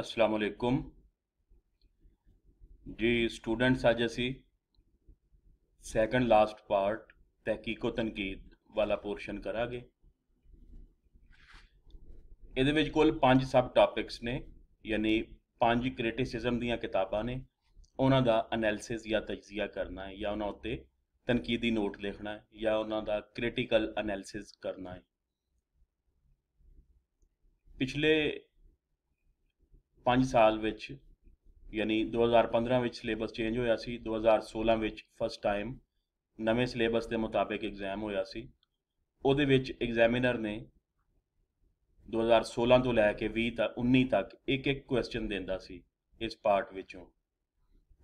ਅਸਲਾਮ ਅਲੈਕੁਮ ਜੀ ਸਟੂਡੈਂਟਸ ਅੱਜ ਅਸੀਂ ਸੈਕੰਡ ਲਾਸਟ ਪਾਰਟ ਤਹਿਕੀਕੋ ਤਨਕੀਦ ਵਾਲਾ ਪੋਰਸ਼ਨ ਕਰਾਂਗੇ ਇਹਦੇ ਵਿੱਚ ਕੁੱਲ 5 ਸਬ ਟਾਪਿਕਸ ਨੇ ਯਾਨੀ 5 ਕ੍ਰਿਟਿਸਿਜ਼ਮ ਦੀਆਂ ਕਿਤਾਬਾਂ ਨੇ ਉਹਨਾਂ ਦਾ ਅਨਾਲਿਸਿਸ ਜਾਂ ਤਜਜ਼ੀਆ ਕਰਨਾ ਹੈ ਜਾਂ ਉਹਨਾਂ ਉੱਤੇ ਤਨਕੀਦੀ ਨੋਟ ਲਿਖਣਾ ਹੈ ਜਾਂ ਉਹਨਾਂ ਦਾ ਕ੍ਰਿਟੀਕਲ ਅਨਾਲਿਸਿਸ ਕਰਨਾ ਹੈ ਪਿਛਲੇ 5 ਸਾਲ ਵਿੱਚ ਯਾਨੀ 2015 ਵਿੱਚ ਸਿਲੇਬਸ ਚੇਂਜ ਹੋਇਆ ਸੀ 2016 ਵਿੱਚ ਫਸਟ ਟਾਈਮ ਨਵੇਂ ਸਿਲੇਬਸ ਦੇ ਮੁਤਾਬਕ ਐਗਜ਼ਾਮ ਹੋਇਆ ਸੀ ਉਹਦੇ ਵਿੱਚ ਐਗਜ਼ਾਮੀਨਰ ਨੇ 2016 ਤੋਂ ਲੈ ਕੇ 20 ਤੱਕ 19 ਤੱਕ ਇੱਕ ਇੱਕ ਕੁਐਸਚਨ ਦਿੰਦਾ ਸੀ ਇਸ ਪਾਰਟ ਵਿੱਚੋਂ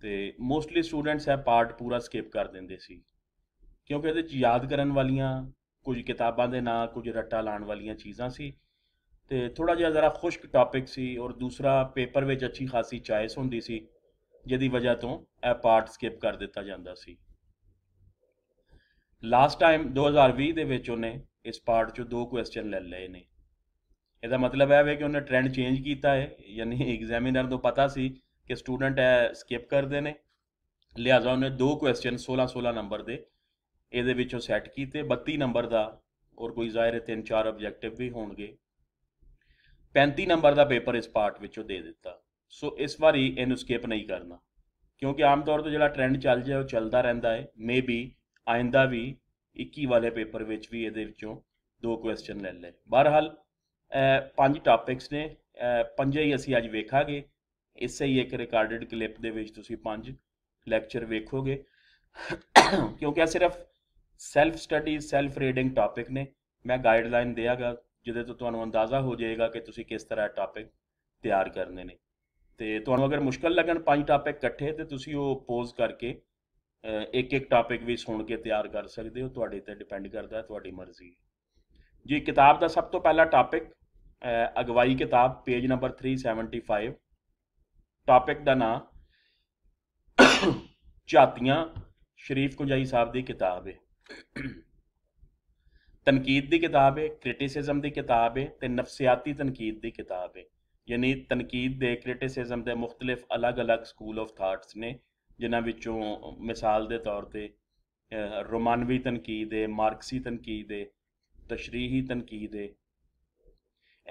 ਤੇ ਮੋਸਟਲੀ ਸਟੂਡੈਂਟਸ ਇਹ ਪਾਰਟ ਪੂਰਾ ਸਕਿਪ ਕਰ ਦਿੰਦੇ ਸੀ ਕਿਉਂਕਿ ਇਹਦੇ ਵਿੱਚ ਯਾਦ ਕਰਨ ਵਾਲੀਆਂ ਕੁਝ ਕਿਤਾਬਾਂ ਦੇ ਨਾਂ ਕੁਝ ਰੱਟਾ ਲਾਣ ਵਾਲੀਆਂ ਚੀਜ਼ਾਂ ਸੀ ਤੇ ਥੋੜਾ ਜਿਹਾ ਜ਼ਰਾ ਖੁਸ਼ਕ ਟਾਪਿਕ ਸੀ ਔਰ ਦੂਸਰਾ ਪੇਪਰ ਵਿੱਚ ਅੱਛੀ ਖਾਸੀ ਚਾਇਸ ਹੁੰਦੀ ਸੀ ਜਿਹਦੀ ਵਜ੍ਹਾ ਤੋਂ ਇਹ ਪਾਰਟ ਸਕਿਪ ਕਰ ਦਿੱਤਾ ਜਾਂਦਾ ਸੀ ਲਾਸਟ ਟਾਈਮ 2020 ਦੇ ਵਿੱਚ ਉਹਨੇ ਇਸ ਪਾਰਟ ਚੋਂ ਦੋ ਕੁਐਸਚਨ ਲੈ ਲਏ ਨੇ ਇਹਦਾ ਮਤਲਬ ਹੈ ਵੇ ਕਿ ਉਹਨੇ ਟ੍ਰੈਂਡ ਚੇਂਜ ਕੀਤਾ ਹੈ ਯਾਨੀ ਐਗਜ਼ਾਮੀਨਰ ਨੂੰ ਪਤਾ ਸੀ ਕਿ ਸਟੂਡੈਂਟ ਹੈ ਸਕਿਪ ਕਰਦੇ ਨੇ ਲਿਹਾਜ਼ਾ ਉਹਨੇ ਦੋ ਕੁਐਸਚਨ 16 16 ਨੰਬਰ ਦੇ ਇਹਦੇ ਵਿੱਚੋਂ ਸੈੱਟ ਕੀਤੇ 32 ਨੰਬਰ ਦਾ ਔਰ ਕੋਈ ਜ਼ਾਹਿਰ ਹੈ ਤਿੰਨ ਚਾਰ ਆਬਜੈਕਟਿਵ ਵੀ ਹੋਣਗੇ 35 ਨੰਬਰ ਦਾ ਪੇਪਰ ਇਸ ਪਾਰਟ ਵਿੱਚੋਂ ਦੇ ਦਿੱਤਾ ਸੋ ਇਸ ਵਾਰੀ ਇਹਨੂੰ ਸਕਿਪ ਨਹੀਂ ਕਰਨਾ ਕਿਉਂਕਿ ਆਮ ਤੌਰ ਤੇ ਜਿਹੜਾ ਟ੍ਰੈਂਡ ਚੱਲ ਜਾਏ ਉਹ ਚੱਲਦਾ ਰਹਿੰਦਾ ਹੈ ਮੇਬੀ ਆਇੰਦਾ ਵੀ 21 ਵਾਲੇ ਪੇਪਰ ਵਿੱਚ ਵੀ ਇਹਦੇ ਵਿੱਚੋਂ ਦੋ ਕੁਐਸਚਨ ਲੈ ਲੈ ਬਹਰਹਾਲ ਪੰਜ ਟਾਪਿਕਸ ਨੇ ਪੰਜੇ ਹੀ ਅਸੀਂ ਅੱਜ ਵੇਖਾਂਗੇ ਇਸੇ ਹੀ ਇੱਕ ਰਿਕਾਰਡਡ ਕਲਿੱਪ ਦੇ ਵਿੱਚ ਤੁਸੀਂ ਪੰਜ ਲੈਕਚਰ ਵੇਖੋਗੇ ਕਿਉਂਕਿ ਆ ਸਿਰਫ self study self reading topic ਨੇ ਮੈਂ ਗਾਈਡਲਾਈਨ ਦੇਵਾਂਗਾ ਜਿਹਦੇ ਤੋਂ ਤੁਹਾਨੂੰ ਅੰਦਾਜ਼ਾ ਹੋ ਜਾਏਗਾ ਕਿ ਤੁਸੀਂ ਕਿਸ ਤਰ੍ਹਾਂ ਟਾਪਿਕ ਤਿਆਰ ਕਰਨੇ ਨੇ ਤੇ ਤੁਹਾਨੂੰ ਅਗਰ ਮੁਸ਼ਕਲ ਲੱਗਣ ਪੰਜ ਟਾਪਿਕ ਇਕੱਠੇ ਤੇ ਤੁਸੀਂ ਉਹ ਪੋਜ਼ ਕਰਕੇ ਇੱਕ ਇੱਕ ਟਾਪਿਕ ਵੀ ਸੁਣ ਕੇ ਤਿਆਰ ਕਰ ਸਕਦੇ ਹੋ ਤੁਹਾਡੇ ਤੇ ਡਿਪੈਂਡ ਕਰਦਾ ਹੈ ਤੁਹਾਡੀ ਮਰਜ਼ੀ ਜੀ ਕਿਤਾਬ ਦਾ ਸਭ ਤੋਂ ਪਹਿਲਾ ਟਾਪਿਕ ਅਗਵਾਈ ਕਿਤਾਬ ਪੇਜ ਨੰਬਰ 375 ਟਾਪਿਕ ਦਾ ਨਾਮ ਚਾਤੀਆਂ ਸ਼ਰੀਫ ਕੁੰਜਾਈ ਸਾਹਿਬ ਦੀ ਕਿਤਾਬ ਹੈ ਤਨਕੀਦ ਦੀ ਕਿਤਾਬ ਹੈ ਕ੍ਰਿਟਿਸਿਜ਼ਮ ਦੀ ਕਿਤਾਬ ਹੈ ਤੇ ਨਫਸੀਆਤੀ ਤਨਕੀਦ ਦੀ ਕਿਤਾਬ ਹੈ ਯਾਨੀ ਤਨਕੀਦ ਦੇ ਕ੍ਰਿਟਿਸਿਜ਼ਮ ਦੇ ਮੁxtਲਿਫ ਅਲੱਗ-ਅਲੱਗ ਸਕੂਲ ਆਫ ਥਾਟਸ ਨੇ ਜਿਨ੍ਹਾਂ ਵਿੱਚੋਂ ਮਿਸਾਲ ਦੇ ਤੌਰ ਤੇ ਰੋਮਾਨਵੀ ਤਨਕੀਦ ਹੈ ਮਾਰਕਸੀ ਤਨਕੀਦ ਹੈ ਤਸ਼ਰੀਹੀ ਤਨਕੀਦ ਹੈ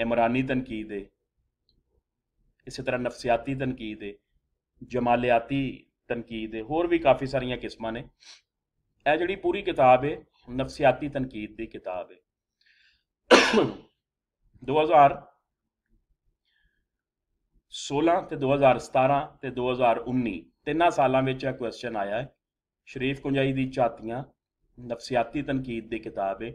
ਇਮਰਾਨੀ ਤਨਕੀਦ ਹੈ ਇਸੇ ਤਰ੍ਹਾਂ ਨਫਸੀਆਤੀ ਤਨਕੀਦ ਹੈ ਜਮਾਲਿਆਤੀ ਤਨਕੀਦ ਹੈ ਹੋਰ ਵੀ ਕਾਫੀ ਸਾਰੀਆਂ ਕਿਸਮਾਂ ਨੇ ਇਹ ਜਿਹੜੀ ਪੂਰੀ ਕਿਤਾਬ ਹੈ ਨਫਸੀਆਤੀ ਤਨਕੀਦ ਦੀ ਕਿਤਾਬ ਹੈ 2000 16 ਤੇ 2017 ਤੇ 2019 ਤਿੰਨਾਂ ਸਾਲਾਂ ਵਿੱਚ ਇਹ ਕੁਐਸਚਨ ਆਇਆ ਹੈ ਸ਼ਰੀਫ ਕੁੰਜਾਈ ਦੀ ਚਾਤੀਆਂ ਨਫਸੀਆਤੀ ਤਨਕੀਦ ਦੀ ਕਿਤਾਬ ਹੈ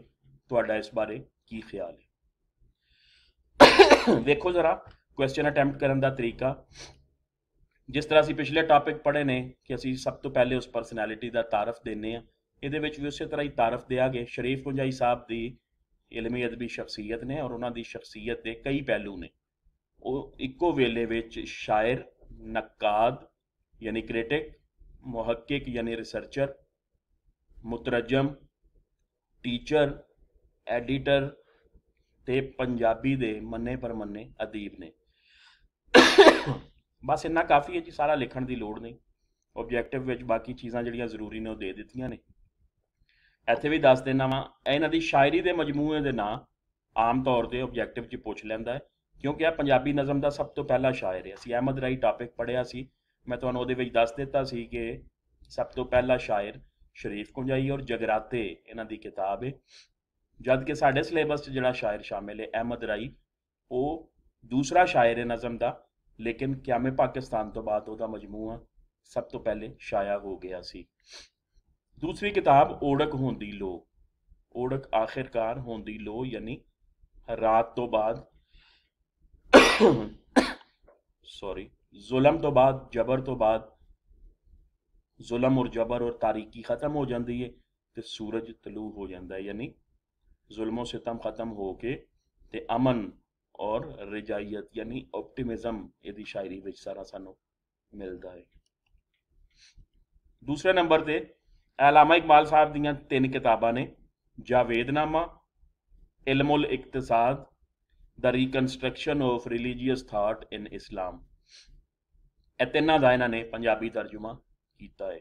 ਤੁਹਾਡਾ ਇਸ ਬਾਰੇ ਕੀ ਖਿਆਲ ਹੈ ਵੇਖੋ ਜ਼ਰਾ ਕੁਐਸਚਨ ਅਟੈਂਪਟ ਕਰਨ ਦਾ ਤਰੀਕਾ ਜਿਸ ਤਰ੍ਹਾਂ ਅਸੀਂ ਪਿਛਲੇ ਟਾਪਿਕ ਪੜ੍ਹੇ ਨੇ ਕਿ ਅਸੀਂ ਸਭ ਤੋਂ ਪਹਿਲੇ ਉਸ ਪਰਸਨੈਲਿਟੀ ਦਾ ਤਾਰਫ ਦਿੰਨੇ ਆ ਇਹਦੇ ਵਿੱਚ ਵੀ ਉਸੇ ਤਰ੍ਹਾਂ ਹੀ ਤਾਰਫ ਦਿਆਗੇ ਸ਼ਰੀਫ ਗੁੰਜਾਈ ਸਾਹਿਬ ਦੀ ਇਲਮੀ ਅਦਬੀ ਸ਼ਖਸੀਅਤ ਨੇ ਔਰ ਉਹਨਾਂ ਦੀ ਸ਼ਖਸੀਅਤ ਦੇ ਕਈ ਪਹਿਲੂ ਨੇ ਉਹ ਇੱਕੋ ਵੇਲੇ ਵਿੱਚ ਸ਼ਾਇਰ ਨਕਾਦ ਯਾਨੀ ਕ੍ਰਿਟਿਕ ਮੁਹੱਕਕ ਯਾਨੀ ਰਿਸਰਚਰ ਮੁਤਰਜਮ ਟੀਚਰ ਐਡੀਟਰ ਤੇ ਪੰਜਾਬੀ ਦੇ ਮੰਨੇ ਪਰ ਮੰਨੇ ਅਦੀਬ ਨੇ ਬਸ ਇੰਨਾ ਕਾਫੀ ਹੈ ਜੀ ਸਾਰਾ ਲਿਖਣ ਦੀ ਲੋੜ ਨਹੀਂ ਆਬਜੈਕਟਿਵ ਵਿੱਚ ਬਾਕੀ ਚੀਜ਼ਾਂ ਜਿਹੜੀਆਂ ਜ਼ਰੂਰੀ ਨੇ ਉਹ ਦੇ ਦਿੱਤੀਆਂ ਨੇ ਇੱਥੇ ਵੀ ਦੱਸ ਦੇਣਾ ਵਾ ਇਹਨਾਂ ਦੀ ਸ਼ਾਇਰੀ ਦੇ ਮਜਮੂਏ ਦੇ ਨਾਂ ਆਮ ਤੌਰ ਤੇ ਆਬਜੈਕਟਿਵ 'ਚ ਪੁੱਛ ਲੈਂਦਾ ਹੈ ਕਿਉਂਕਿ ਇਹ ਪੰਜਾਬੀ ਨਜ਼ਮ ਦਾ ਸਭ ਤੋਂ ਪਹਿਲਾ ਸ਼ਾਇਰ ਹੈ ਅਸੀਂ ਅਹਿਮਦ ਰਾਈ ਟਾਪਿਕ ਪੜਿਆ ਸੀ ਮੈਂ ਤੁਹਾਨੂੰ ਉਹਦੇ ਵਿੱਚ ਦੱਸ ਦਿੱਤਾ ਸੀ ਕਿ ਸਭ ਤੋਂ ਪਹਿਲਾ ਸ਼ਾਇਰ ਸ਼ਰੀਫ ਕੁੰਜਾਈ ਔਰ ਜਗਰਾਤੇ ਇਹਨਾਂ ਦੀ ਕਿਤਾਬ ਹੈ ਜਦ ਕਿ ਸਾਡੇ ਸਿਲੇਬਸ 'ਚ ਜਿਹੜਾ ਸ਼ਾਇਰ ਸ਼ਾਮਿਲ ਹੈ ਅਹਿਮਦ ਰਾਈ ਉਹ ਦੂਸਰਾ ਸ਼ਾਇਰ ਹੈ ਨਜ਼ਮ ਦਾ ਲੇਕਿਨ ਕਿਆਮੇ ਪਾਕਿਸਤਾਨ ਤੋਂ ਬਾਅਦ ਉਹਦਾ ਮਜਮੂਆ ਸਭ ਤੋਂ ਪਹਿਲੇ ਸ਼ਾਇਆ ਹੋ ਗਿਆ ਸੀ ਦੂਸਰੀ ਕਿਤਾਬ ਓੜਕ ਹੁੰਦੀ ਲੋ ਓੜਕ ਆਖਿਰਕਾਰ ਹੁੰਦੀ ਲੋ ਯਾਨੀ ਰਾਤ ਤੋਂ ਬਾਅਦ ਸੌਰੀ ਜ਼ੁਲਮ ਤੋਂ ਬਾਅਦ ਜਬਰ ਤੋਂ ਬਾਅਦ ਜ਼ੁਲਮ ਔਰ ਜਬਰ ਔਰ ਤਾਰੀਕੀ ਖਤਮ ਹੋ ਜਾਂਦੀ ਹੈ ਤੇ ਸੂਰਜ ਤਲੂ ਹੋ ਜਾਂਦਾ ਹੈ ਯਾਨੀ ਜ਼ੁਲਮੋ ਸਿਤਮ ਖਤਮ ਹੋ ਕੇ ਤੇ ਅਮਨ ਔਰ ਰਜਾਇਤ ਯਾਨੀ ਆਪਟੀਮਿਜ਼ਮ ਇਹਦੀ ਸ਼ਾਇਰੀ ਵਿੱਚ ਸਾਰਾ ਸਾਨੂੰ ਮਿਲਦਾ ਹੈ ਦੂਸਰੇ ਨੰਬਰ ਤੇ ਅਲਾਮਾ ਇਕਬਾਲ ਸਾਹਿਬ ਦੀਆਂ ਤਿੰਨ ਕਿਤਾਬਾਂ ਨੇ ਜਾਵੇਦਨਾਮਾ ਇਲਮੁਲ ਇਕਤਸਾਦ ਦਾ Reconstruction of Religious Thought in Islam ਇਹ ਤਿੰਨਾਂ ਦਾ ਇਹਨਾਂ ਨੇ ਪੰਜਾਬੀ ਤਰਜਮਾ ਕੀਤਾ ਹੈ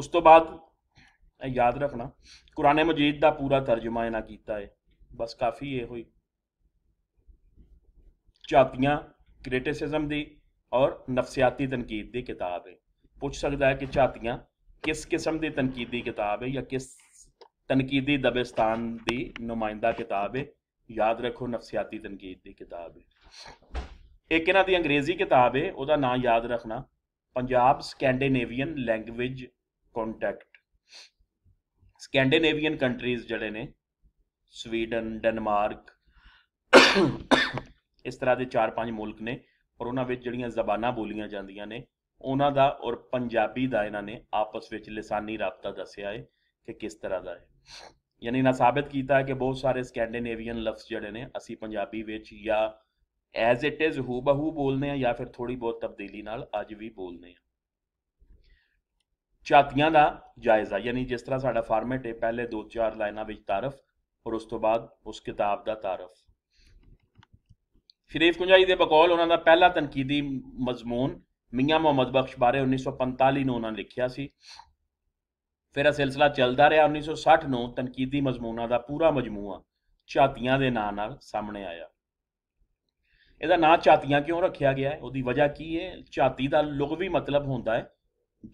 ਉਸ ਤੋਂ ਬਾਅਦ ਯਾਦ ਰੱਖਣਾ ਕੁਰਾਨੇ ਮਜੀਦ ਦਾ ਪੂਰਾ ਤਰਜਮਾ ਇਹਨਾਂ ਕੀਤਾ ਹੈ ਬਸ ਕਾਫੀ ਇਹ ਹੋਈ ਚਾਪੀਆਂ ਕ੍ਰਿਟਿਸਿਜ਼ਮ ਦੀ ਔਰ ਨਫਸੀਆਤੀ ਤਨਕੀਦ ਦੀ ਕਿਤਾਬ ਹੈ ਪੁੱਛ ਸਕਦਾ ਹੈ ਕਿ ਝਾਤੀਆਂ ਕਿਸ ਕਿਸਮ ਦੀ ਤਨਕੀਦੀ ਕਿਤਾਬ ਹੈ ਜਾਂ ਕਿਸ ਤਨਕੀਦੀ ਦਬਿਸਤਾਨ ਦੀ ਨੁਮਾਇੰਦਾ ਕਿਤਾਬ ਹੈ ਯਾਦ ਰੱਖੋ ਨਫਸੀਆਤੀ ਤਨਕੀਦ ਦੀ ਕਿਤਾਬ ਹੈ ਇੱਕ ਇਹਨਾਂ ਦੀ ਅੰਗਰੇਜ਼ੀ ਕਿਤਾਬ ਹੈ ਉਹਦਾ ਨਾਮ ਯਾਦ ਰੱਖਣਾ Punjab Scandinavian language contact Scandinavian countries ਜਿਹੜੇ ਨੇ ਸਵੀਡਨ ਡੈਨਮਾਰਕ ਇਸ ਤਰ੍ਹਾਂ ਦੇ 4-5 ਮੁਲਕ ਨੇ ਔਰ ਉਹਨਾਂ ਵਿੱਚ ਜਿਹੜੀਆਂ ਜ਼ਬਾਨਾਂ ਬੋਲੀਆਂ ਜਾਂਦੀਆਂ ਨੇ ਉਹਨਾਂ ਦਾ ਔਰ ਪੰਜਾਬੀ ਦਾ ਇਹਨਾਂ ਨੇ ਆਪਸ ਵਿੱਚ ਲਿਸਾਨੀ ਰابطਾ ਦੱਸਿਆ ਹੈ ਕਿ ਕਿਸ ਤਰ੍ਹਾਂ ਦਾ ਹੈ ਯਾਨੀ ਨਾ ਸਾਬਤ ਕੀਤਾ ਹੈ ਕਿ ਬਹੁਤ ਸਾਰੇ ਸਕੈਂਡੀਨੇਵੀਅਨ ਲਫ਼ਜ਼ ਜਿਹੜੇ ਨੇ ਅਸੀਂ ਪੰਜਾਬੀ ਵਿੱਚ ਜਾਂ ਐਜ਼ ਇਟ ਇਜ਼ ਹੂ ਬਹੂ ਬੋਲਨੇ ਆ ਜਾਂ ਫਿਰ ਥੋੜੀ ਬਹੁਤ ਤਬਦੀਲੀ ਨਾਲ ਅੱਜ ਵੀ ਬੋਲਨੇ ਆ ਚਾਤੀਆਂ ਦਾ ਜਾਇਜ਼ਾ ਯਾਨੀ ਜਿਸ ਤਰ੍ਹਾਂ ਸਾਡਾ ਫਾਰਮੈਟ ਹੈ ਪਹਿਲੇ ਦੋ ਚਾਰ ਲਾਈਨਾਂ ਵਿੱਚ ਤਾਰਫ ਔਰ ਉਸ ਤੋਂ ਬਾਅਦ ਉਸ ਕਿਤਾਬ ਦਾ ਤਾਰਫ ਸ਼ਰੀਫ ਕੁੰਜਾਈ ਦੇ ਬਕੌਲ ਉਹਨਾਂ ਦਾ ਪਹਿਲਾ ਤਨਕੀਦੀ ਮਜ਼ਮੂਨ ਮੀਆਂ ਮੁਹੰਮਦ ਬਖਸ਼ ਬਾਰੇ 1945 ਨੂੰ ਉਹਨਾਂ ਨੇ ਲਿਖਿਆ ਸੀ ਫਿਰ ਇਹ ਸਿਲਸਿਲਾ ਚੱਲਦਾ ਰਿਹਾ 1960 ਨੂੰ ਤਨਕੀਦੀ ਮਜ਼ਮੂਨਾ ਦਾ ਪੂਰਾ ਮਜਮੂਆ ਚਾਤੀਆਂ ਦੇ ਨਾਂ ਨਾਲ ਸਾਹਮਣੇ ਆਇਆ ਇਹਦਾ ਨਾਂ ਚਾਤੀਆਂ ਕਿਉਂ ਰੱਖਿਆ ਗਿਆ ਹੈ ਉਹਦੀ ਵਜ੍ਹਾ ਕੀ ਹੈ ਚਾਤੀ ਦਾ ਲੁਗਵੀ ਮਤਲਬ ਹੁੰਦਾ ਹੈ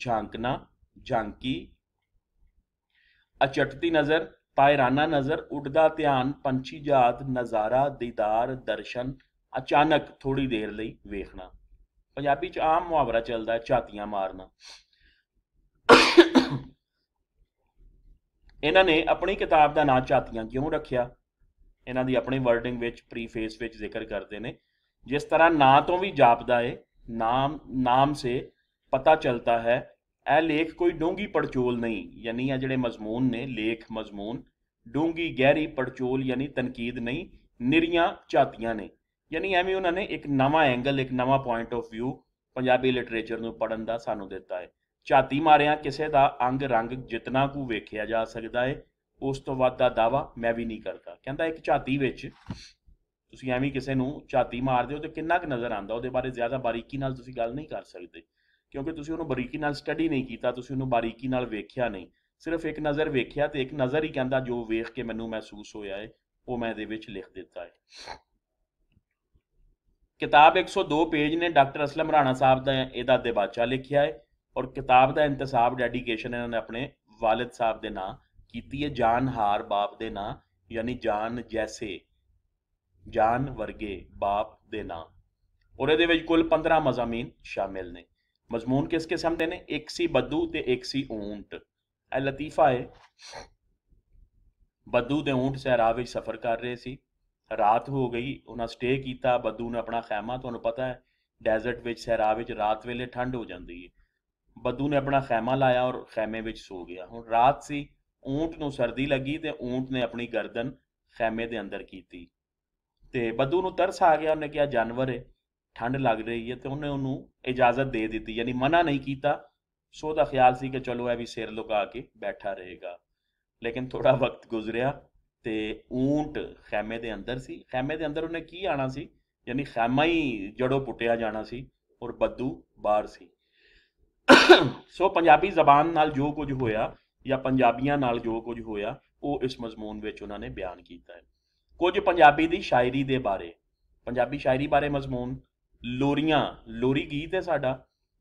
ਝਾਂਕਣਾ ਝਾਂਕੀ ਅਚਟਤੀ ਨਜ਼ਰ ਪਾਇਰਾਨਾ ਨਜ਼ਰ ਉੱਡਦਾ ਧਿਆਨ ਪੰਛੀ ਜਾਤ ਨਜ਼ਾਰਾ ਦੀਦਾਰ ਦਰਸ਼ਨ ਅਚਾਨਕ ਥੋੜੀ ਦੇਰ ਲਈ ਵੇਖਣਾ ਪੰਜਾਬੀ ਚ ਆਮ ਮੁਹਾਵਰਾ ਚੱਲਦਾ ਹੈ ਮਾਰਨਾ ਇਹਨਾਂ ਨੇ ਆਪਣੀ ਕਿਤਾਬ ਦਾ ਨਾਮ ਚਾਤੀਆਂ ਕਿਉਂ ਰੱਖਿਆ ਇਹਨਾਂ ਦੀ ਆਪਣੀ ਵਰਡਿੰਗ ਵਿੱਚ ਪ੍ਰੀਫੇਸ ਵਿੱਚ ਜ਼ਿਕਰ ਕਰਦੇ ਨੇ ਜਿਸ ਤਰ੍ਹਾਂ ਨਾਂ ਤੋਂ ਵੀ ਜਾਪਦਾ ਏ ਨਾਮ ਨਾਮ ਸੇ ਪਤਾ ਚਲਤਾ ਹੈ ਇਹ ਲੇਖ ਕੋਈ ਡੂੰਗੀ ਪੜਚੋਲ ਨਹੀਂ ਯਾਨੀ ਆ ਜਿਹੜੇ ਮਜ਼ਮੂਨ ਨੇ ਲੇਖ ਮਜ਼ਮੂਨ ਡੂੰਗੀ ਗਹਿਰੀ ਪੜਚੋਲ ਯਾਨੀ ਤਨਕੀਦ ਨਹੀਂ ਨਿਰੀਆਂ ਚਾਤੀਆਂ ਨੇ ਯਾਨੀ ਐਵੇਂ ਉਹਨਾਂ ਨੇ ਇੱਕ ਨਵਾਂ ਐਂਗਲ ਇੱਕ ਨਵਾਂ point of View Punjabi literature ਨੂੰ ਪੜਨ ਦਾ ਸਾਨੂੰ ਦਿੱਤਾ ਹੈ ਝਾਤੀ ਮਾਰਿਆਂ ਕਿਸੇ ਦਾ ਅੰਗ ਰੰਗ ਜਿੰਨਾ ਕੁ ਵੇਖਿਆ ਜਾ ਸਕਦਾ ਹੈ ਉਸ ਤੋਂ ਵੱਧ ਦਾ ਦਾਵਾ ਮੈਂ ਵੀ ਨਹੀਂ ਕਰਦਾ ਕਹਿੰਦਾ ਇੱਕ ਝਾਤੀ ਵਿੱਚ ਤੁਸੀਂ ਐਵੇਂ ਕਿਸੇ ਨੂੰ ਝਾਤੀ ਮਾਰਦੇ ਹੋ ਤੇ ਕਿੰਨਾ ਕੁ ਨਜ਼ਰ ਆਉਂਦਾ ਉਹਦੇ ਬਾਰੇ ਜ਼ਿਆਦਾ ਬਾਰੀਕੀ ਨਾਲ ਤੁਸੀਂ ਗੱਲ ਨਹੀਂ ਕਰ ਸਕਦੇ ਕਿਉਂਕਿ ਤੁਸੀਂ ਉਹਨੂੰ ਬਾਰੀਕੀ ਨਾਲ ਸਟੱਡੀ ਨਹੀਂ ਕੀਤਾ ਤੁਸੀਂ ਉਹਨੂੰ ਬਾਰੀਕੀ ਨਾਲ ਵੇਖਿਆ ਨਹੀਂ ਸਿਰਫ ਇੱਕ ਨਜ਼ਰ ਵੇਖਿਆ ਤੇ ਇੱਕ ਨਜ਼ਰ ਹੀ ਕਹਿੰਦਾ ਜੋ ਵੇਖ ਕੇ ਮੈਨੂੰ ਮਹਿਸੂਸ ਹੋਇਆ ਹੈ ਉਹ ਮੈਂ ਇਹਦੇ ਵਿੱਚ ਲਿਖ ਦਿੱਤਾ ਹੈ ਕਿਤਾਬ 102 ਪੇਜ ਨੇ ਡਾਕਟਰ ਅਸਲਮ ਰਾਣਾ ਸਾਹਿਬ ਦਾ ਇਹਦਾ ਦੇਵਾਚਾ ਲਿਖਿਆ ਹੈ ਔਰ ਕਿਤਾਬ ਦਾ ਇੰਤਸਾਬ ਡੈਡੀਕੇਸ਼ਨ ਇਹਨਾਂ ਨੇ ਆਪਣੇ ਵਾਲਿਦ ਸਾਹਿਬ ਦੇ ਨਾਂ ਕੀਤੀ ਹੈ ਜਾਨਹਾਰ ਬਾਪ ਦੇ ਨਾਂ ਯਾਨੀ ਜਾਨ ਜੈਸੇ ਜਾਨ ਵਰਗੇ ਬਾਪ ਦੇ ਨਾਂ ਔਰ ਇਹਦੇ ਵਿੱਚ ਕੁੱਲ 15 ਮਜ਼ਾਮੀਨ ਸ਼ਾਮਿਲ ਨੇ ਮਜ਼ਮੂਨ ਕਿਸ ਕਿਸਮ ਦੇ ਨੇ ਇੱਕ ਸੀ ਬੱਦੂ ਤੇ ਇੱਕ ਸੀ ਊਂਟ ਇਹ ਲਤੀਫਾ ਹੈ ਬੱਦੂ ਦੇ ਊਂਟ ਸਹਿਰਾ ਵਿੱਚ ਸਫ਼ਰ ਕਰ ਰਹੇ ਸੀ ਰਾਤ ਹੋ ਗਈ ਉਹਨਾਂ ਸਟੇ ਕੀਤਾ ਬੱਦੂ ਨੇ ਆਪਣਾ ਖੈਮਾ ਤੁਹਾਨੂੰ ਪਤਾ ਹੈ ਡੈਜ਼ਰਟ ਵਿੱਚ ਸਹਰਾ ਵਿੱਚ ਰਾਤ ਵੇਲੇ ਠੰਡ ਹੋ ਜਾਂਦੀ ਹੈ ਬੱਦੂ ਨੇ ਆਪਣਾ ਖੈਮਾ ਲਾਇਆ ਔਰ ਖੈਮੇ ਵਿੱਚ ਸੋ ਗਿਆ ਹੁਣ ਰਾਤ ਸੀ ਊਂਟ ਨੂੰ ਸਰਦੀ ਲੱਗੀ ਤੇ ਊਂਟ ਨੇ ਆਪਣੀ ਗਰਦਨ ਖੈਮੇ ਦੇ ਅੰਦਰ ਕੀਤੀ ਤੇ ਬੱਦੂ ਨੂੰ ਤਰਸ ਆ ਗਿਆ ਉਹਨੇ ਕਿਹਾ ਜਾਨਵਰ ਹੈ ਠੰਡ ਲੱਗ ਰਹੀ ਹੈ ਤੇ ਉਹਨੇ ਉਹਨੂੰ ਇਜਾਜ਼ਤ ਦੇ ਦਿੱਤੀ ਯਾਨੀ ਮਨਾ ਨਹੀਂ ਕੀਤਾ ਸੋ ਦਾ ਖਿਆਲ ਸੀ ਕਿ ਚਲੋ ਐ ਵੀ ਸਿਰ ਲੁਕਾ ਕੇ ਬੈਠਾ ਰਹੇਗਾ ਲੇਕਿਨ ਥੋੜਾ ਵਕਤ ਗੁਜ਼ਰਿਆ ਤੇ ਊਂਟ ਖੈਮੇ ਦੇ ਅੰਦਰ ਸੀ ਖੈਮੇ ਦੇ ਅੰਦਰ ਉਹਨੇ ਕੀ ਆਣਾ ਸੀ ਯਾਨੀ ਖੈਮਾ ਹੀ ਜੜੋ ਪੁੱਟਿਆ ਜਾਣਾ ਸੀ ਔਰ ਬੱਦੂ ਬਾਹਰ ਸੀ ਸੋ ਪੰਜਾਬੀ ਜ਼ਬਾਨ ਨਾਲ ਜੋ ਕੁਝ ਹੋਇਆ ਜਾਂ ਪੰਜਾਬੀਆਂ ਨਾਲ ਜੋ ਕੁਝ ਹੋਇਆ ਉਹ ਇਸ ਮਜ਼ਮੂਨ ਵਿੱਚ ਉਹਨਾਂ ਨੇ ਬਿਆਨ ਕੀਤਾ ਹੈ ਕੁਝ ਪੰਜਾਬੀ ਦੀ ਸ਼ਾਇਰੀ ਦੇ ਬਾਰੇ ਪੰਜਾਬੀ ਸ਼ਾਇਰੀ ਬਾਰੇ ਮਜ਼ਮੂਨ ਲੋਰੀਆਂ ਲੋਰੀ ਗੀਤ ਹੈ ਸਾਡਾ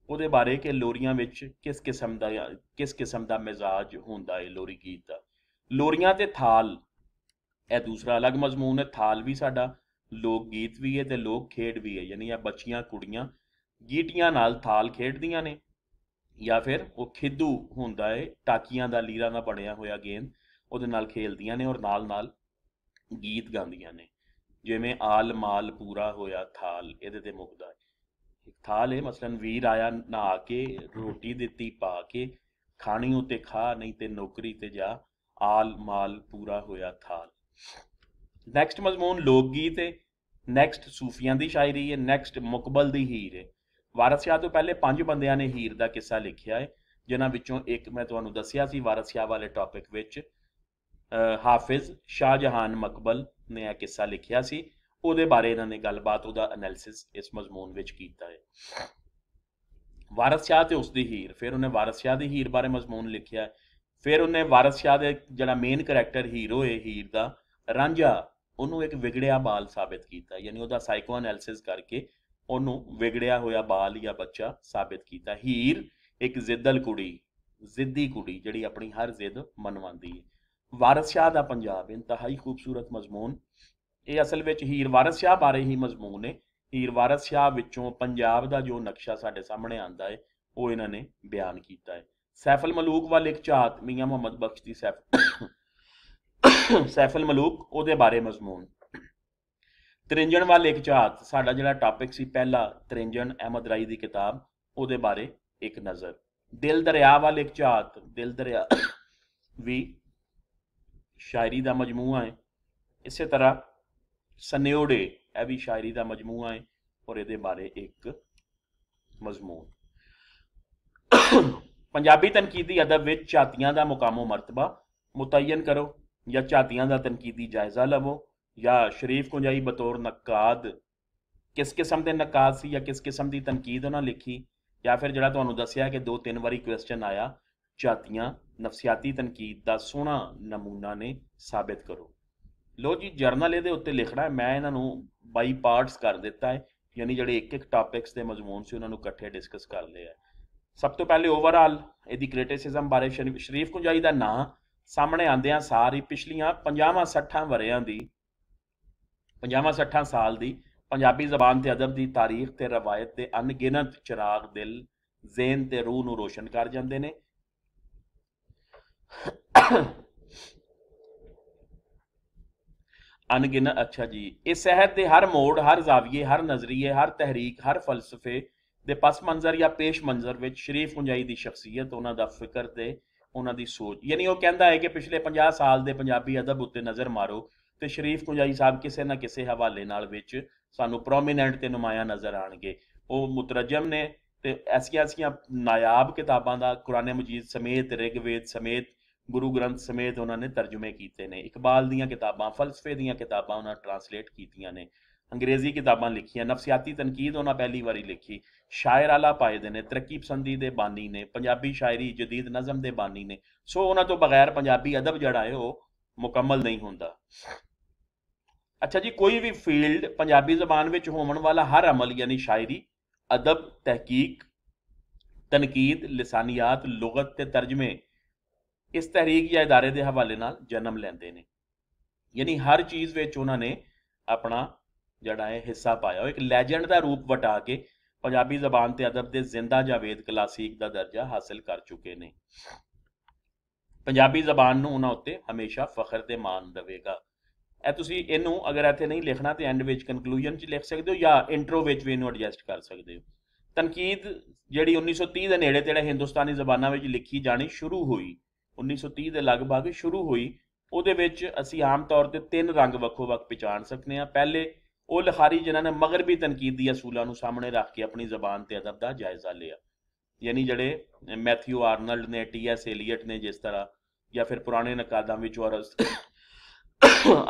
ਉਹਦੇ ਬਾਰੇ ਕਿ ਲੋਰੀਆਂ ਵਿੱਚ ਕਿਸ ਕਿਸਮ ਦਾ ਕਿਸ ਕਿਸਮ ਦਾ ਮਿਜ਼ਾਜ ਹੁੰਦਾ ਹੈ ਲੋਰੀ ਗੀਤ ਦਾ ਲੋਰੀਆਂ ਤੇ ਥਾਲ ਇਹ ਦੂਸਰਾ ਅਲੱਗ ਮਜ਼ਮੂਨ ਹੈ ਥਾਲ ਵੀ ਸਾਡਾ ਲੋਕ ਗੀਤ ਵੀ ਹੈ ਤੇ ਲੋਕ ਖੇਡ ਵੀ ਹੈ ਯਾਨੀ ਆ ਬੱਚੀਆਂ ਕੁੜੀਆਂ ਗੀਟੀਆਂ ਨਾਲ ਥਾਲ ਖੇਡਦੀਆਂ ਨੇ ਜਾਂ ਫਿਰ ਉਹ ਖਿੱਦੂ ਹੁੰਦਾ ਹੈ ਟਾਕੀਆਂ ਦਾ ਲੀਰਾ ਦਾ ਬਣਿਆ ਹੋਇਆ ਗੇਂਦ ਉਹਦੇ ਨਾਲ ਖੇਲਦੀਆਂ ਨੇ ਔਰ ਨਾਲ-ਨਾਲ ਗੀਤ ਗਾਉਂਦੀਆਂ ਨੇ ਜਿਵੇਂ ਆਲ ਮਾਲ ਪੂਰਾ ਹੋਇਆ ਥਾਲ ਇਹਦੇ ਤੇ ਮੁਕਦਾ ਹੈ ਇੱਕ ਥਾਲ ਹੈ ਮਸਲਨ ਵੀਰ ਆਇਆ ਆ ਕੇ ਰੋਟੀ ਦਿੱਤੀ ਪਾ ਕੇ ਖਾਣੀ ਉਤੇ ਖਾ ਨਹੀਂ ਤੇ ਨੌਕਰੀ ਤੇ ਜਾ ਆਲ ਮਾਲ ਪੂਰਾ ਹੋਇਆ ਥਾਲ ਨੈਕਸਟ ਮਜ਼ਮੂਨ ਲੋਕ ਗੀਤ ਹੈ ਨੈਕਸਟ ਸੂਫੀਆਂ ਦੀ ਸ਼ਾਇਰੀ ਹੈ ਨੈਕਸਟ ਮੁਕਬਲ ਦੀ ਹੀਰ ਹੈ ਵਾਰਿਸ ਸ਼ਾਹ ਤੋਂ ਪਹਿਲੇ ਪੰਜ ਬੰਦਿਆਂ ਨੇ ਹੀਰ ਦਾ ਕਿੱਸਾ ਲਿਖਿਆ ਹੈ ਜਿਨ੍ਹਾਂ ਵਿੱਚੋਂ ਇੱਕ ਮੈਂ ਤੁਹਾਨੂੰ ਦੱਸਿਆ ਸੀ ਵਾਰਿਸ ਸ਼ਾਹ ਵਾਲੇ ਟੌਪਿਕ ਵਿੱਚ ਹਾਫਿਜ਼ ਸ਼ਾਹਜਹਾਨ ਮਕਬਲ ਨੇ ਇਹ ਕਿੱਸਾ ਲਿਖਿਆ ਸੀ ਉਹਦੇ ਬਾਰੇ ਇਹਨਾਂ ਨੇ ਗੱਲਬਾਤ ਉਹਦਾ ਐਨਾਲਿਸਿਸ ਇਸ ਮਜ਼ਮੂਨ ਵਿੱਚ ਕੀਤਾ ਹੈ ਵਾਰਿਸ ਸ਼ਾਹ ਤੇ ਉਸ ਦੀ ਹੀਰ ਫਿਰ ਉਹਨੇ ਵਾਰਿਸ ਸ਼ਾਹ ਦੀ ਹੀਰ ਬਾਰੇ ਮਜ਼ਮੂਨ ਲਿਖਿਆ ਫਿਰ ਉਹਨੇ ਵਾਰਿਸ ਸ਼ਾਹ ਦੇ ਜਿਹੜਾ ਮੇਨ ਕੈਰੈਕਟਰ ਹੀਰੋ ਹੈ ਹੀਰ ਦਾ ਰਾਂਝਾ ਉਹਨੂੰ ਇੱਕ ਵਿਗੜਿਆ ਬਾਲ ਸਾਬਤ ਕੀਤਾ ਯਾਨੀ ਉਹਦਾ ਸਾਈਕੋ ਐਨਾਲਿਸਿਸ ਕਰਕੇ ਉਹਨੂੰ ਵਿਗੜਿਆ ਹੋਇਆ ਬਾਲ ਜਾਂ ਬੱਚਾ ਸਾਬਤ ਕੀਤਾ ਹੀਰ ਇੱਕ ਜ਼ਿੱਦਲ ਕੁੜੀ ਜ਼ਿੱਦੀ ਕੁੜੀ ਜਿਹੜੀ ਆਪਣੀ ਹਰ ਜ਼ਿੱਦ ਮਨਵਾਉਂਦੀ ਹੈ ਵਾਰਿਸ ਸ਼ਾਹ ਦਾ ਪੰਜਾਬ ਇੰਤਹਾਈ ਖੂਬਸੂਰਤ ਮਜ਼ਮੂਨ ਇਹ ਅਸਲ ਵਿੱਚ ਹੀਰ ਵਾਰਿਸ ਸ਼ਾਹ ਬਾਰੇ ਹੀ ਮਜ਼ਮੂਨ ਹੈ ਹੀਰ ਵਾਰਿਸ ਸ਼ਾਹ ਵਿੱਚੋਂ ਪੰਜਾਬ ਦਾ ਜੋ ਨਕਸ਼ਾ ਸਾਡੇ ਸਾਹਮਣੇ ਆਂਦਾ ਹੈ ਉਹ ਇਹਨਾਂ ਨੇ ਬਿਆਨ ਕੀਤਾ ਹੈ ਸੈਫਲ ਮਲੂਕ ਵਾਲ ਇੱਕ ਚਾਤ ਮੀਆਂ ਮੁਹੰਮਦ ਬਖਸ਼ ਦੀ ਸੈਫ ਸੈਫਲ ਮਲੂਕ ਉਹਦੇ ਬਾਰੇ ਮਜ਼ਮੂਨ ਤ੍ਰਿੰਜਣ ਵਾਲ ਇੱਕ ਚਾਤ ਸਾਡਾ ਜਿਹੜਾ ਟਾਪਿਕ ਸੀ ਪਹਿਲਾ ਤ੍ਰਿੰਜਣ ਅਹਿਮਦ ਰਾਈ ਦੀ ਕਿਤਾਬ ਉਹਦੇ ਬਾਰੇ ਇੱਕ ਨਜ਼ਰ ਦਿਲ ਦਰਿਆ ਵਾਲ ਇੱਕ ਚਾਤ ਦਿਲ ਦਰਿਆ ਵੀ ਸ਼ਾਇਰੀ ਦਾ ਮਜਮੂਆ ਹੈ ਇਸੇ ਤਰ੍ਹਾਂ ਸਨਿਓੜੇ ਇਹ ਵੀ ਸ਼ਾਇਰੀ ਦਾ ਮਜਮੂਆ ਹੈ ਔਰ ਇਹਦੇ ਬਾਰੇ ਇੱਕ ਮਜ਼ਮੂਨ ਪੰਜਾਬੀ ਤਨਕੀਦੀ ਅਦਬ ਵਿੱਚ ਚਾਤੀਆਂ ਦਾ ਮੁਕਾਮੋ ਮਰਤਬਾ ਮੁਤੈਨ ਕਰੋ ਜਾਂ ਝਾਤੀਆਂ ਦਾ ਤਨਕੀਦੀ ਜਾਇਜ਼ਾ ਲਵੋ ਜਾਂ ਸ਼ਰੀਫ ਕੁੰਜਾਈ ਬਤੌਰ ਨਕਾਦ ਕਿਸ ਕਿਸਮ ਦੇ ਨਕਾਦ ਸੀ ਜਾਂ ਕਿਸ ਕਿਸਮ ਦੀ ਤਨਕੀਦ ਉਹਨਾਂ ਲਿਖੀ ਜਾਂ ਫਿਰ ਜਿਹੜਾ ਤੁਹਾਨੂੰ ਦੱਸਿਆ ਕਿ ਦੋ ਤਿੰਨ ਵਾਰੀ ਕੁਐਸਚਨ ਆਇਆ ਝਾਤੀਆਂ ਨਫਸੀਆਤੀ ਤਨਕੀਦ ਦਾ ਸੋਹਣਾ ਨਮੂਨਾ ਨੇ ਸਾਬਤ ਕਰੋ ਲੋ ਜੀ ਜਰਨਲ ਇਹਦੇ ਉੱਤੇ ਲਿਖਣਾ ਮੈਂ ਇਹਨਾਂ ਨੂੰ ਬਾਈ ਪਾਰਟਸ ਕਰ ਦਿੱਤਾ ਹੈ ਯਾਨੀ ਜਿਹੜੇ ਇੱਕ ਇੱਕ ਟਾਪਿਕਸ ਦੇ ਮਜ਼ਮੂਨ ਸੀ ਉਹਨਾਂ ਨੂੰ ਇਕੱਠੇ ਡਿਸਕਸ ਕਰ ਲਿਆ ਸਭ ਤੋਂ ਪਹਿਲੇ ਓਵਰਆਲ ਇਹਦੀ ਕ੍ਰਿਟਿਸਿਜ਼ਮ ਬਾਰੇ ਸ਼ਰੀਫ ਕੁੰਜਾਈ ਦਾ ਨਾਂ ਸਾਹਮਣੇ ਆਂਦਿਆਂ ਸਾਰ ਹੀ ਪਿਛਲੀਆਂ 50ਵਾਂ 60 ਵਰਿਆਂ ਦੀ 50ਵਾਂ 60 ਸਾਲ ਦੀ ਪੰਜਾਬੀ ਜ਼ਬਾਨ ਤੇ ਅਦਬ ਦੀ ਤਾਰੀਖ ਤੇ ਰਵਾਇਤ ਦੇ ਅਣਗਿਣਤ ਚਿਰਾਗ ਦਿਲ ਜ਼ੇਨ ਤੇ ਰੂਹ ਨੂੰ ਰੋਸ਼ਨ ਕਰ ਜਾਂਦੇ ਨੇ ਅਣਗਿਣਤ ਅੱਛਾ ਜੀ ਇਹ ਸਹਿਤ ਦੇ ਹਰ ਮੋੜ ਹਰ ਜ਼ਾਵੀਏ ਹਰ ਨਜ਼ਰੀਏ ਹਰ ਤਹਿਰੀਕ ਹਰ ਫਲਸਫੇ ਦੇ ਪਸ ਮੰਜ਼ਰ ਜਾਂ ਪੇਸ਼ ਮੰਜ਼ਰ ਵਿੱਚ ਸ਼ਰੀਫ ਹੁੰਜਾਈ ਦੀ ਸ਼ਖਸੀਅਤ ਉਹਨਾਂ ਦਾ ਫਿਕਰ ਤੇ ਉਹਨਾਂ ਦੀ ਸੋਚ ਯਾਨੀ ਉਹ ਕਹਿੰਦਾ ਹੈ ਕਿ ਪਿਛਲੇ 50 ਸਾਲ ਦੇ ਪੰਜਾਬੀ ਅਦਬ ਉੱਤੇ ਨਜ਼ਰ ਮਾਰੋ ਤੇ ਸ਼ਰੀਫ ਕੁੰਜਾਈ ਸਾਹਿਬ ਕਿਸੇ ਨਾ ਕਿਸੇ ਹਵਾਲੇ ਨਾਲ ਵਿੱਚ ਸਾਨੂੰ ਪ੍ਰੋਮਿਨੈਂਟ ਤੇ ਨਮਾਇਆ ਨਜ਼ਰ ਆਣਗੇ ਉਹ ਮੁਤਰਜਮ ਨੇ ਤੇ ਐਸੀਆਂ ਐਸੀਆਂ ਨਾਇਆਬ ਕਿਤਾਬਾਂ ਦਾ ਕੁਰਾਨੇ ਮਜੀਦ ਸਮੇਤ ਰਿਗਵੇਦ ਸਮੇਤ ਗੁਰੂ ਗ੍ਰੰਥ ਸਮੇਤ ਉਹਨਾਂ ਨੇ ਤਰਜਮੇ ਕੀਤੇ ਨੇ ਇਕਬਾਲ ਦੀਆਂ ਕਿਤਾਬਾਂ ਫਲਸਫੇ ਦੀਆਂ ਕਿਤਾਬਾਂ ਉਹਨਾਂ ਟਰਾਂਸਲੇਟ ਕੀਤੀਆਂ ਨੇ ਅੰਗਰੇਜ਼ੀ ਕਿਤਾਬਾਂ ਲਿਖੀਆਂ ਨਫਸੀਆਤੀ ਤਨਕੀਦ ਉਹਨਾਂ ਪਹਿਲੀ ਵਾਰੀ ਲਿਖੀ ਸ਼ਾਇਰ ਆਲਾ ਪਾਏ ਦੇ ਨੇ ਤਰੱਕੀ ਪਸੰਦੀ ਦੇ ਬਾਨੀ ਨੇ ਪੰਜਾਬੀ ਸ਼ਾਇਰੀ ਜਦੀਦ ਨਜ਼ਮ ਦੇ ਬਾਨੀ ਨੇ ਸੋ ਉਹਨਾਂ ਤੋਂ ਬਗੈਰ ਪੰਜਾਬੀ ਅਦਬ ਜਿਹੜਾ ਹੈ ਉਹ ਮੁਕੰਮਲ ਨਹੀਂ ਹੁੰਦਾ ਅੱਛਾ ਜੀ ਕੋਈ ਵੀ ਫੀਲਡ ਪੰਜਾਬੀ ਜ਼ਬਾਨ ਵਿੱਚ ਹੋਣ ਵਾਲਾ ਹਰ ਅਮਲ ਯਾਨੀ ਸ਼ਾਇਰੀ ਅਦਬ ਤਹਿਕੀਕ ਤਨਕੀਦ ਲਿਸਾਨੀਅਤ ਲੁਗਤ ਤੇ ਤਰਜਮੇ ਇਸ ਤਹਿਰੀਕ ਜਾਂ ਇਦਾਰੇ ਦੇ ਹਵਾਲੇ ਨਾਲ ਜਨਮ ਲੈਂਦੇ ਨੇ ਯਾਨੀ ਹਰ ਚੀਜ਼ ਵਿੱਚ ਉਹਨਾਂ ਨੇ ਆਪਣਾ ਜਿਹੜਾ ਹੈ ਹਿੱਸਾ ਪਾਇਆ ਉਹ ਇੱਕ ਲੈਜੈਂਡ ਦਾ ਰੂਪ ਵਟਾ ਕੇ ਪੰਜਾਬੀ ਜ਼ਬਾਨ ਤੇ ਅਦਬ ਦੇ ਜ਼ਿੰਦਾ ਜਾਵੇਦ ਕਲਾਸਿਕ ਦਾ ਦਰਜਾ ਹਾਸਲ ਕਰ ਚੁੱਕੇ ਨੇ ਪੰਜਾਬੀ ਜ਼ਬਾਨ ਨੂੰ ਉਹਨਾਂ ਉੱਤੇ ਹਮੇਸ਼ਾ ਫਖਰ ਤੇ ਮਾਣ ਦੇਵੇਗਾ ਇਹ ਤੁਸੀਂ ਇਹਨੂੰ ਅਗਰ ਇੱਥੇ ਨਹੀਂ ਲਿਖਣਾ ਤੇ ਐਂਡ ਵਿੱਚ ਕਨਕਲੂਜਨ 'ਚ ਲਿਖ ਸਕਦੇ ਹੋ ਜਾਂ ਇੰਟਰੋ ਵਿੱਚ ਵੀ ਇਹਨੂੰ ਐਡਜਸਟ ਕਰ ਸਕਦੇ ਹੋ ਤਨਕੀਦ ਜਿਹੜੀ 1930 ਦੇ ਨੇੜੇ ਤੇੜੇ ਹਿੰਦੁਸਤਾਨੀ ਜ਼ਬਾਨਾਂ ਵਿੱਚ ਲਿਖੀ ਜਾਣੀ ਸ਼ੁਰੂ ਹੋਈ 1930 ਦੇ ਲਗਭਗ ਸ਼ੁਰੂ ਹੋਈ ਉਹਦੇ ਵਿੱਚ ਅਸੀਂ ਆਮ ਤੌਰ ਤੇ ਤਿੰਨ ਰੰਗ ਵੱਖੋ-ਵੱਖ ਪਛਾਣ ਸਕਦੇ ਹਾਂ ਪਹਿਲੇ ਉਹ ਲਖਾਰੀ ਜਿਨ੍ਹਾਂ ਨੇ ਮਗਰਬੀ ਤਨਕੀਦ ਦੀ ਅਸੂਲਾਂ ਨੂੰ ਸਾਹਮਣੇ ਰੱਖ ਕੇ ਆਪਣੀ ਜ਼ਬਾਨ ਤੇ ਅਦਬ ਦਾ ਜਾਇਜ਼ਾ ਲਿਆ ਯਾਨੀ ਜਿਹੜੇ ਮੈਥਿਊ ਆਰਨਲਡ ਨੇ ਟੀ ਐਸ ਐਲੀਅਟ ਨੇ ਜਿਸ ਤਰ੍ਹਾਂ ਜਾਂ ਫਿਰ ਪੁਰਾਣੇ ਨਕਾਦਾਂ ਵਿੱਚ ਅਰਸ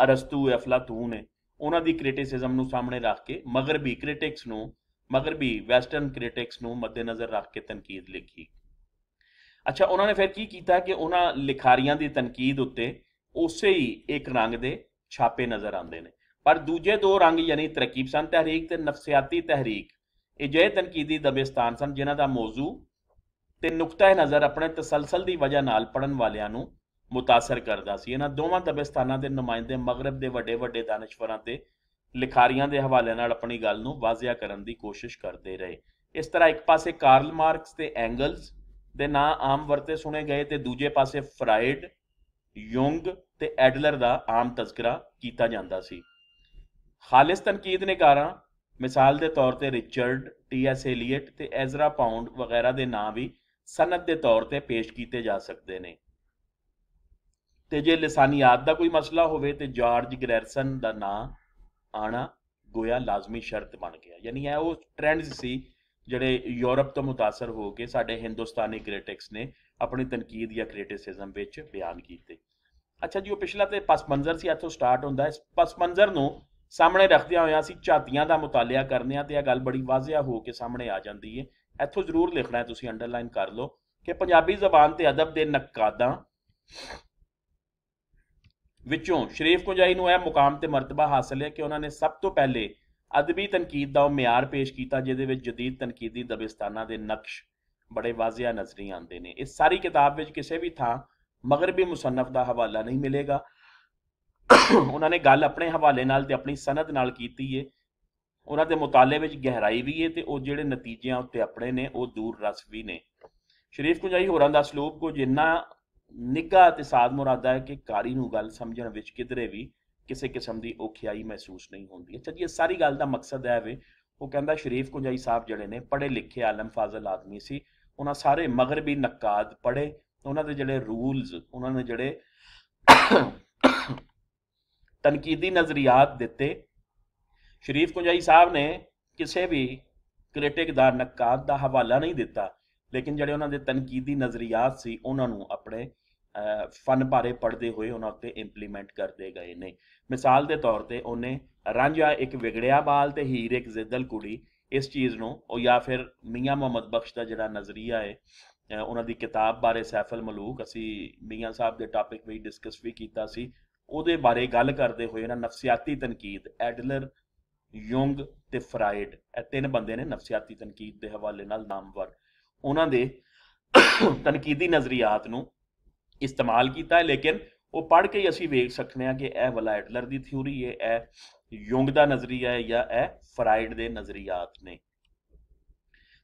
ਅਰਸਤੂ ਅਫਲਾਤੂਨ ਨੇ ਉਹਨਾਂ ਦੀ ਕ੍ਰਿਟਿਸਿਜ਼ਮ ਨੂੰ ਸਾਹਮਣੇ ਰੱਖ ਕੇ ਮਗਰਬੀ ਕ੍ਰਿਟਿਕਸ ਨੂੰ ਮਗਰਬੀ ਵੈਸਟਰਨ ਕ੍ਰਿਟਿਕਸ ਨੂੰ ਮੱਦੇਨਜ਼ਰ ਰੱਖ ਕੇ ਤਨਕੀਦ ਲਿਖੀ ਅੱਛਾ ਉਹਨਾਂ ਨੇ ਫਿਰ ਕੀ ਕੀਤਾ ਕਿ ਉਹਨਾਂ ਲਿਖਾਰੀਆਂ ਦੀ ਤਨਕੀਦ ਉੱਤੇ ਉਸੇ ਹੀ ਇੱਕ ਰੰਗ ਦੇ ਛਾਪੇ ਨਜ਼ਰ ਆਉਂਦੇ ਨੇ ਪਰ ਦੂਜੇ ਦੋ ਰੰਗ ਯਾਨੀ ਤਰੱਕੀ ਪਸੰਦ ਤਹਿਰੀਕ ਤੇ ਨਫਸੀਆਤੀ ਤਹਿਰੀਕ ਇਹ ਅਜਿਹੇ ਤਨਕੀਦੀ ਦਬਿਸਤਾਨ ਸਨ ਜਿਨ੍ਹਾਂ ਦਾ ਮੌਜੂ ਤੇ ਨੁਕਤਾ ਨਜ਼ਰ ਆਪਣੇ تسلسل ਦੀ ਵਜ੍ਹਾ ਨਾਲ ਪੜਨ ਵਾਲਿਆਂ ਨੂੰ متاثر ਕਰਦਾ ਸੀ ਇਹਨਾਂ ਦੋਵਾਂ ਦਬਿਸਤਾਨਾਂ ਦੇ ਨੁਮਾਇੰਦੇ ਮਗਰਬ ਦੇ ਵੱਡੇ ਵੱਡੇ ਦਾਨਸ਼ਵਰਾਂ ਤੇ ਲਿਖਾਰੀਆਂ ਦੇ ਹਵਾਲੇ ਨਾਲ ਆਪਣੀ ਗੱਲ ਨੂੰ ਵਾਜ਼ਿਆ ਕਰਨ ਦੀ ਕੋਸ਼ਿਸ਼ ਕਰਦੇ ਰਹੇ ਇਸ ਤਰ੍ਹਾਂ ਇੱਕ ਪਾਸੇ ਕਾਰਲ ਮਾਰਕਸ ਤੇ ਐਂਗਲਸ ਦੇ ਨਾਂ ਆਮ ਵਰਤੇ ਸੁਣੇ ਗਏ ਤੇ ਦੂਜੇ ਪਾਸੇ ਫਰਾਇਡ ਯੰਗ ਤੇ ਐਡਲਰ ਦਾ ਆਮ ਤਜ਼ਕਰਾ ਕੀਤਾ ਜਾਂਦਾ ਸੀ ਖਾਲਿਸ ਤਨਕੀਦ ਨੇ ਕਾਰਾਂ ਮਿਸਾਲ ਦੇ ਤੌਰ ਤੇ ਰਿਚਰਡ ਟੀ ਐਸ ਏਲੀਅਟ ਤੇ ਐਜ਼ਰਾ ਪਾਉਂਡ ਵਗੈਰਾ ਦੇ ਨਾਂ ਵੀ ਸਨਦ ਦੇ ਤੌਰ ਤੇ ਪੇਸ਼ ਕੀਤੇ ਜਾ ਸਕਦੇ ਨੇ ਤੇ ਜੇ ਲਿਸਾਨੀਅਤ ਦਾ ਕੋਈ ਮਸਲਾ ਹੋਵੇ ਤੇ ਜਾਰਜ ਗ੍ਰੈਰਸਨ ਦਾ ਨਾਂ ਆਣਾ گویا ਲਾਜ਼ਮੀ ਸ਼ਰਤ ਬਣ ਗਿਆ ਯਾਨੀ ਇਹ ਉਹ ਟ੍ਰੈਂਡਸ ਸੀ ਜਿਹੜੇ ਯੂਰਪ ਤੋਂ متاثر ਹੋ ਕੇ ਸਾਡੇ ਹਿੰਦੁਸਤਾਨੀ ਕ੍ਰਿਟਿਕਸ ਨੇ ਆਪਣੀ ਤਨਕੀਦ ਜਾਂ ਕ੍ਰਿਟਿਸਿਜ਼ਮ ਵਿੱਚ ਬਿਆਨ ਕੀਤੇ ਅੱਛਾ ਜੀ ਉਹ ਪਿਛਲਾ ਤੇ ਪਸ ਮੰਜ਼ਰ ਸੀ ਇੱਥੋਂ ਸਟਾਰਟ ਹੁੰਦਾ ਹੈ ਪਸ ਮੰਜ਼ਰ ਨੂੰ ਸਾਹਮਣੇ ਰੱਖਦਿਆਂ ਹੋਇਆ ਅਸੀਂ ਝਾਤੀਆਂ ਦਾ ਮੁਤਾਲਿਆ ਕਰਨੇ ਆ ਤੇ ਇਹ ਗੱਲ ਬੜੀ ਵਾਜ਼ਿਆ ਹੋ ਕੇ ਸਾਹਮਣੇ ਆ ਜਾਂਦੀ ਹੈ ਇੱਥੋਂ ਜ਼ਰੂਰ ਲਿਖਣਾ ਹੈ ਤੁਸੀਂ ਅੰਡਰਲਾਈਨ ਕਰ ਲਓ ਕਿ ਪੰਜਾਬੀ ਜ਼ਬਾਨ ਤੇ ਅਦਬ ਦੇ ਨਕਾਦਾਂ ਵਿੱਚੋਂ ਸ਼ਰੀਫ ਕੁੰਜਾਈ ਨੂੰ ਇਹ ਮੁਕਾਮ ਤੇ ਮਰਤਬਾ ਹਾਸਲ ਹੈ ਕਿ ਉਹਨਾਂ ਨੇ ਸਭ ਤੋਂ ਪਹਿਲੇ ਅਦਬੀ ਤਨਕੀਦ ਦਾ ਉਹ ਮਿਆਰ ਪੇਸ਼ ਕੀਤਾ ਜਿਹਦੇ ਵਿੱਚ ਜਦੀਦ ਤਨਕੀਦੀ ਦਬਿਸਤਾਨਾਂ ਦੇ ਨਕਸ਼ ਬੜੇ ਵਾਜ਼ਿਆ ਨਜ਼ਰੀ ਆਉਂਦੇ ਨੇ ਇਸ ਸਾਰੀ ਕਿਤਾਬ ਵਿੱਚ ਕਿਸੇ ਵੀ ਥਾਂ ਮਗਰਬੀ ਮੁਸੰਨਫ ਦਾ ਹਵਾਲਾ ਨਹੀਂ ਮਿਲੇਗਾ ਉਹਨਾਂ ਨੇ ਗੱਲ ਆਪਣੇ ਹਵਾਲੇ ਨਾਲ ਤੇ ਆਪਣੀ ਸਨਦ ਨਾਲ ਕੀਤੀ ਏ ਉਹਨਾਂ ਦੇ ਮੁਤਾਲੇ ਵਿੱਚ ਗਹਿਰਾਈ ਵੀ ਏ ਤੇ ਉਹ ਜਿਹੜੇ ਨਤੀਜਿਆਂ ਉੱਤੇ ਆਪਣੇ ਨੇ ਉਹ ਦੂਰ ਰਸ ਵੀ ਨੇ ਸ਼ਰੀਫ ਕੁੰਜਾਈ ਹੋਰਾਂ ਦਾ ਸਲੂਕ ਕੋ ਜਿੰਨਾ ਨਿੱਘਾ ਤੇ ਸਾਦ ਮੁਰਾਦਾ ਹੈ ਕਿ ਕਾਰੀ ਨੂੰ ਗੱਲ ਸਮਝਣ ਵਿੱਚ ਕਿਧਰੇ ਵੀ ਕਿਸੇ ਕਿਸਮ ਦੀ ਔਖਿਆਈ ਮਹਿਸੂਸ ਨਹੀਂ ਹੁੰਦੀ ਅੱਛਾ ਜੀ ਇਹ ਸਾਰੀ ਗੱਲ ਦਾ ਮਕਸਦ ਹੈ ਵੇ ਉਹ ਕਹਿੰਦਾ ਸ਼ਰੀਫ ਕੁੰਜਾਈ ਸਾਹਿਬ ਜਿਹੜੇ ਨੇ ਪੜੇ ਲਿਖੇ ਆਲਮ ਫਾਜ਼ਲ ਆਦਮੀ ਸੀ ਉਹਨਾਂ ਸਾਰੇ ਮਗਰਬੀ ਨਕਾਦ ਪੜੇ ਉਹਨਾਂ ਦੇ ਜਿਹੜੇ ਰੂਲਸ ਉਹਨਾਂ ਨੇ ਜਿਹੜੇ ਤਨਕੀਦੀ ਨਜ਼ਰੀات ਦਿੱਤੇ ਸ਼ਰੀਫ ਕੁੰਜਾਈ ਸਾਹਿਬ ਨੇ ਕਿਸੇ ਵੀ ਕ੍ਰਿਟਿਕ ਦਾ ਨਕਾਦ ਦਾ ਹਵਾਲਾ ਨਹੀਂ ਦਿੱਤਾ ਲੇਕਿਨ ਜਿਹੜੇ ਉਹਨਾਂ ਦੇ ਤਨਕੀਦੀ ਨਜ਼ਰੀਆਤ ਸੀ ਉਹਨਾਂ ਨੂੰ ਆਪਣੇ ਫਨ ਬਾਰੇ ਪੜਦੇ ਹੋਏ ਉਹਨਾਂ ਉੱਤੇ ਇੰਪਲੀਮੈਂਟ ਕਰਦੇ ਗਏ ਨੇ ਮਿਸਾਲ ਦੇ ਤੌਰ ਤੇ ਉਹਨੇ ਰਾਂਝਾ ਇੱਕ ਵਿਗੜਿਆ ਬਾਲ ਤੇ ਹੀਰ ਇੱਕ ਜ਼ਿੱਦਲ ਕੁੜੀ ਇਸ ਚੀਜ਼ ਨੂੰ ਉਹ ਜਾਂ ਫਿਰ ਮੀਆਂ ਮੁਹੰਮਦ ਬਖਸ਼ ਦਾ ਜਿਹੜਾ ਨਜ਼ਰੀਆ ਹੈ ਉਹਨਾਂ ਦੀ ਕਿਤਾਬ ਬਾਰੇ ਸੈਫਲ ਮਲੂਕ ਅਸੀਂ ਮੀਆਂ ਸਾਹਿਬ ਦੇ ਟਾਪਿਕ ਵੀ ਡਿਸਕਸ ਵੀ ਕੀਤਾ ਸੀ ਉਹਦੇ ਬਾਰੇ ਗੱਲ ਕਰਦੇ ਹੋਏ ਨਾ ਨਫਸੀਆਤੀ ਤਨਕੀਦ ਐਡਲਰ ਯੰਗ ਤੇ ਫਰਾਇਡ ਇਹ ਤਿੰਨ ਬੰਦੇ ਨੇ ਨਫਸੀਆਤੀ ਤਨਕੀਦ ਦੇ ਹਵਾਲੇ ਨਾਲ ਨਾਮਵਰ ਉਹਨਾਂ ਦੇ ਤਨਕੀਦੀ ਨਜ਼ਰੀਆਤ ਨੂੰ ਇਸਤੇਮਾਲ ਕੀਤਾ ਹੈ ਲੇਕਿਨ ਉਹ ਪੜ੍ਹ ਕੇ ਹੀ ਅਸੀਂ ਵੇਖ ਸਕਨੇ ਆ ਕਿ ਇਹ ਵਾਲਾ ਐਡਲਰ ਦੀ ਥਿਊਰੀ ਹੈ ਇਹ ਯੰਗ ਦਾ ਨਜ਼ਰੀਆ ਹੈ ਜਾਂ ਇਹ ਫਰਾਇਡ ਦੇ ਨਜ਼ਰੀਆਤ ਨੇ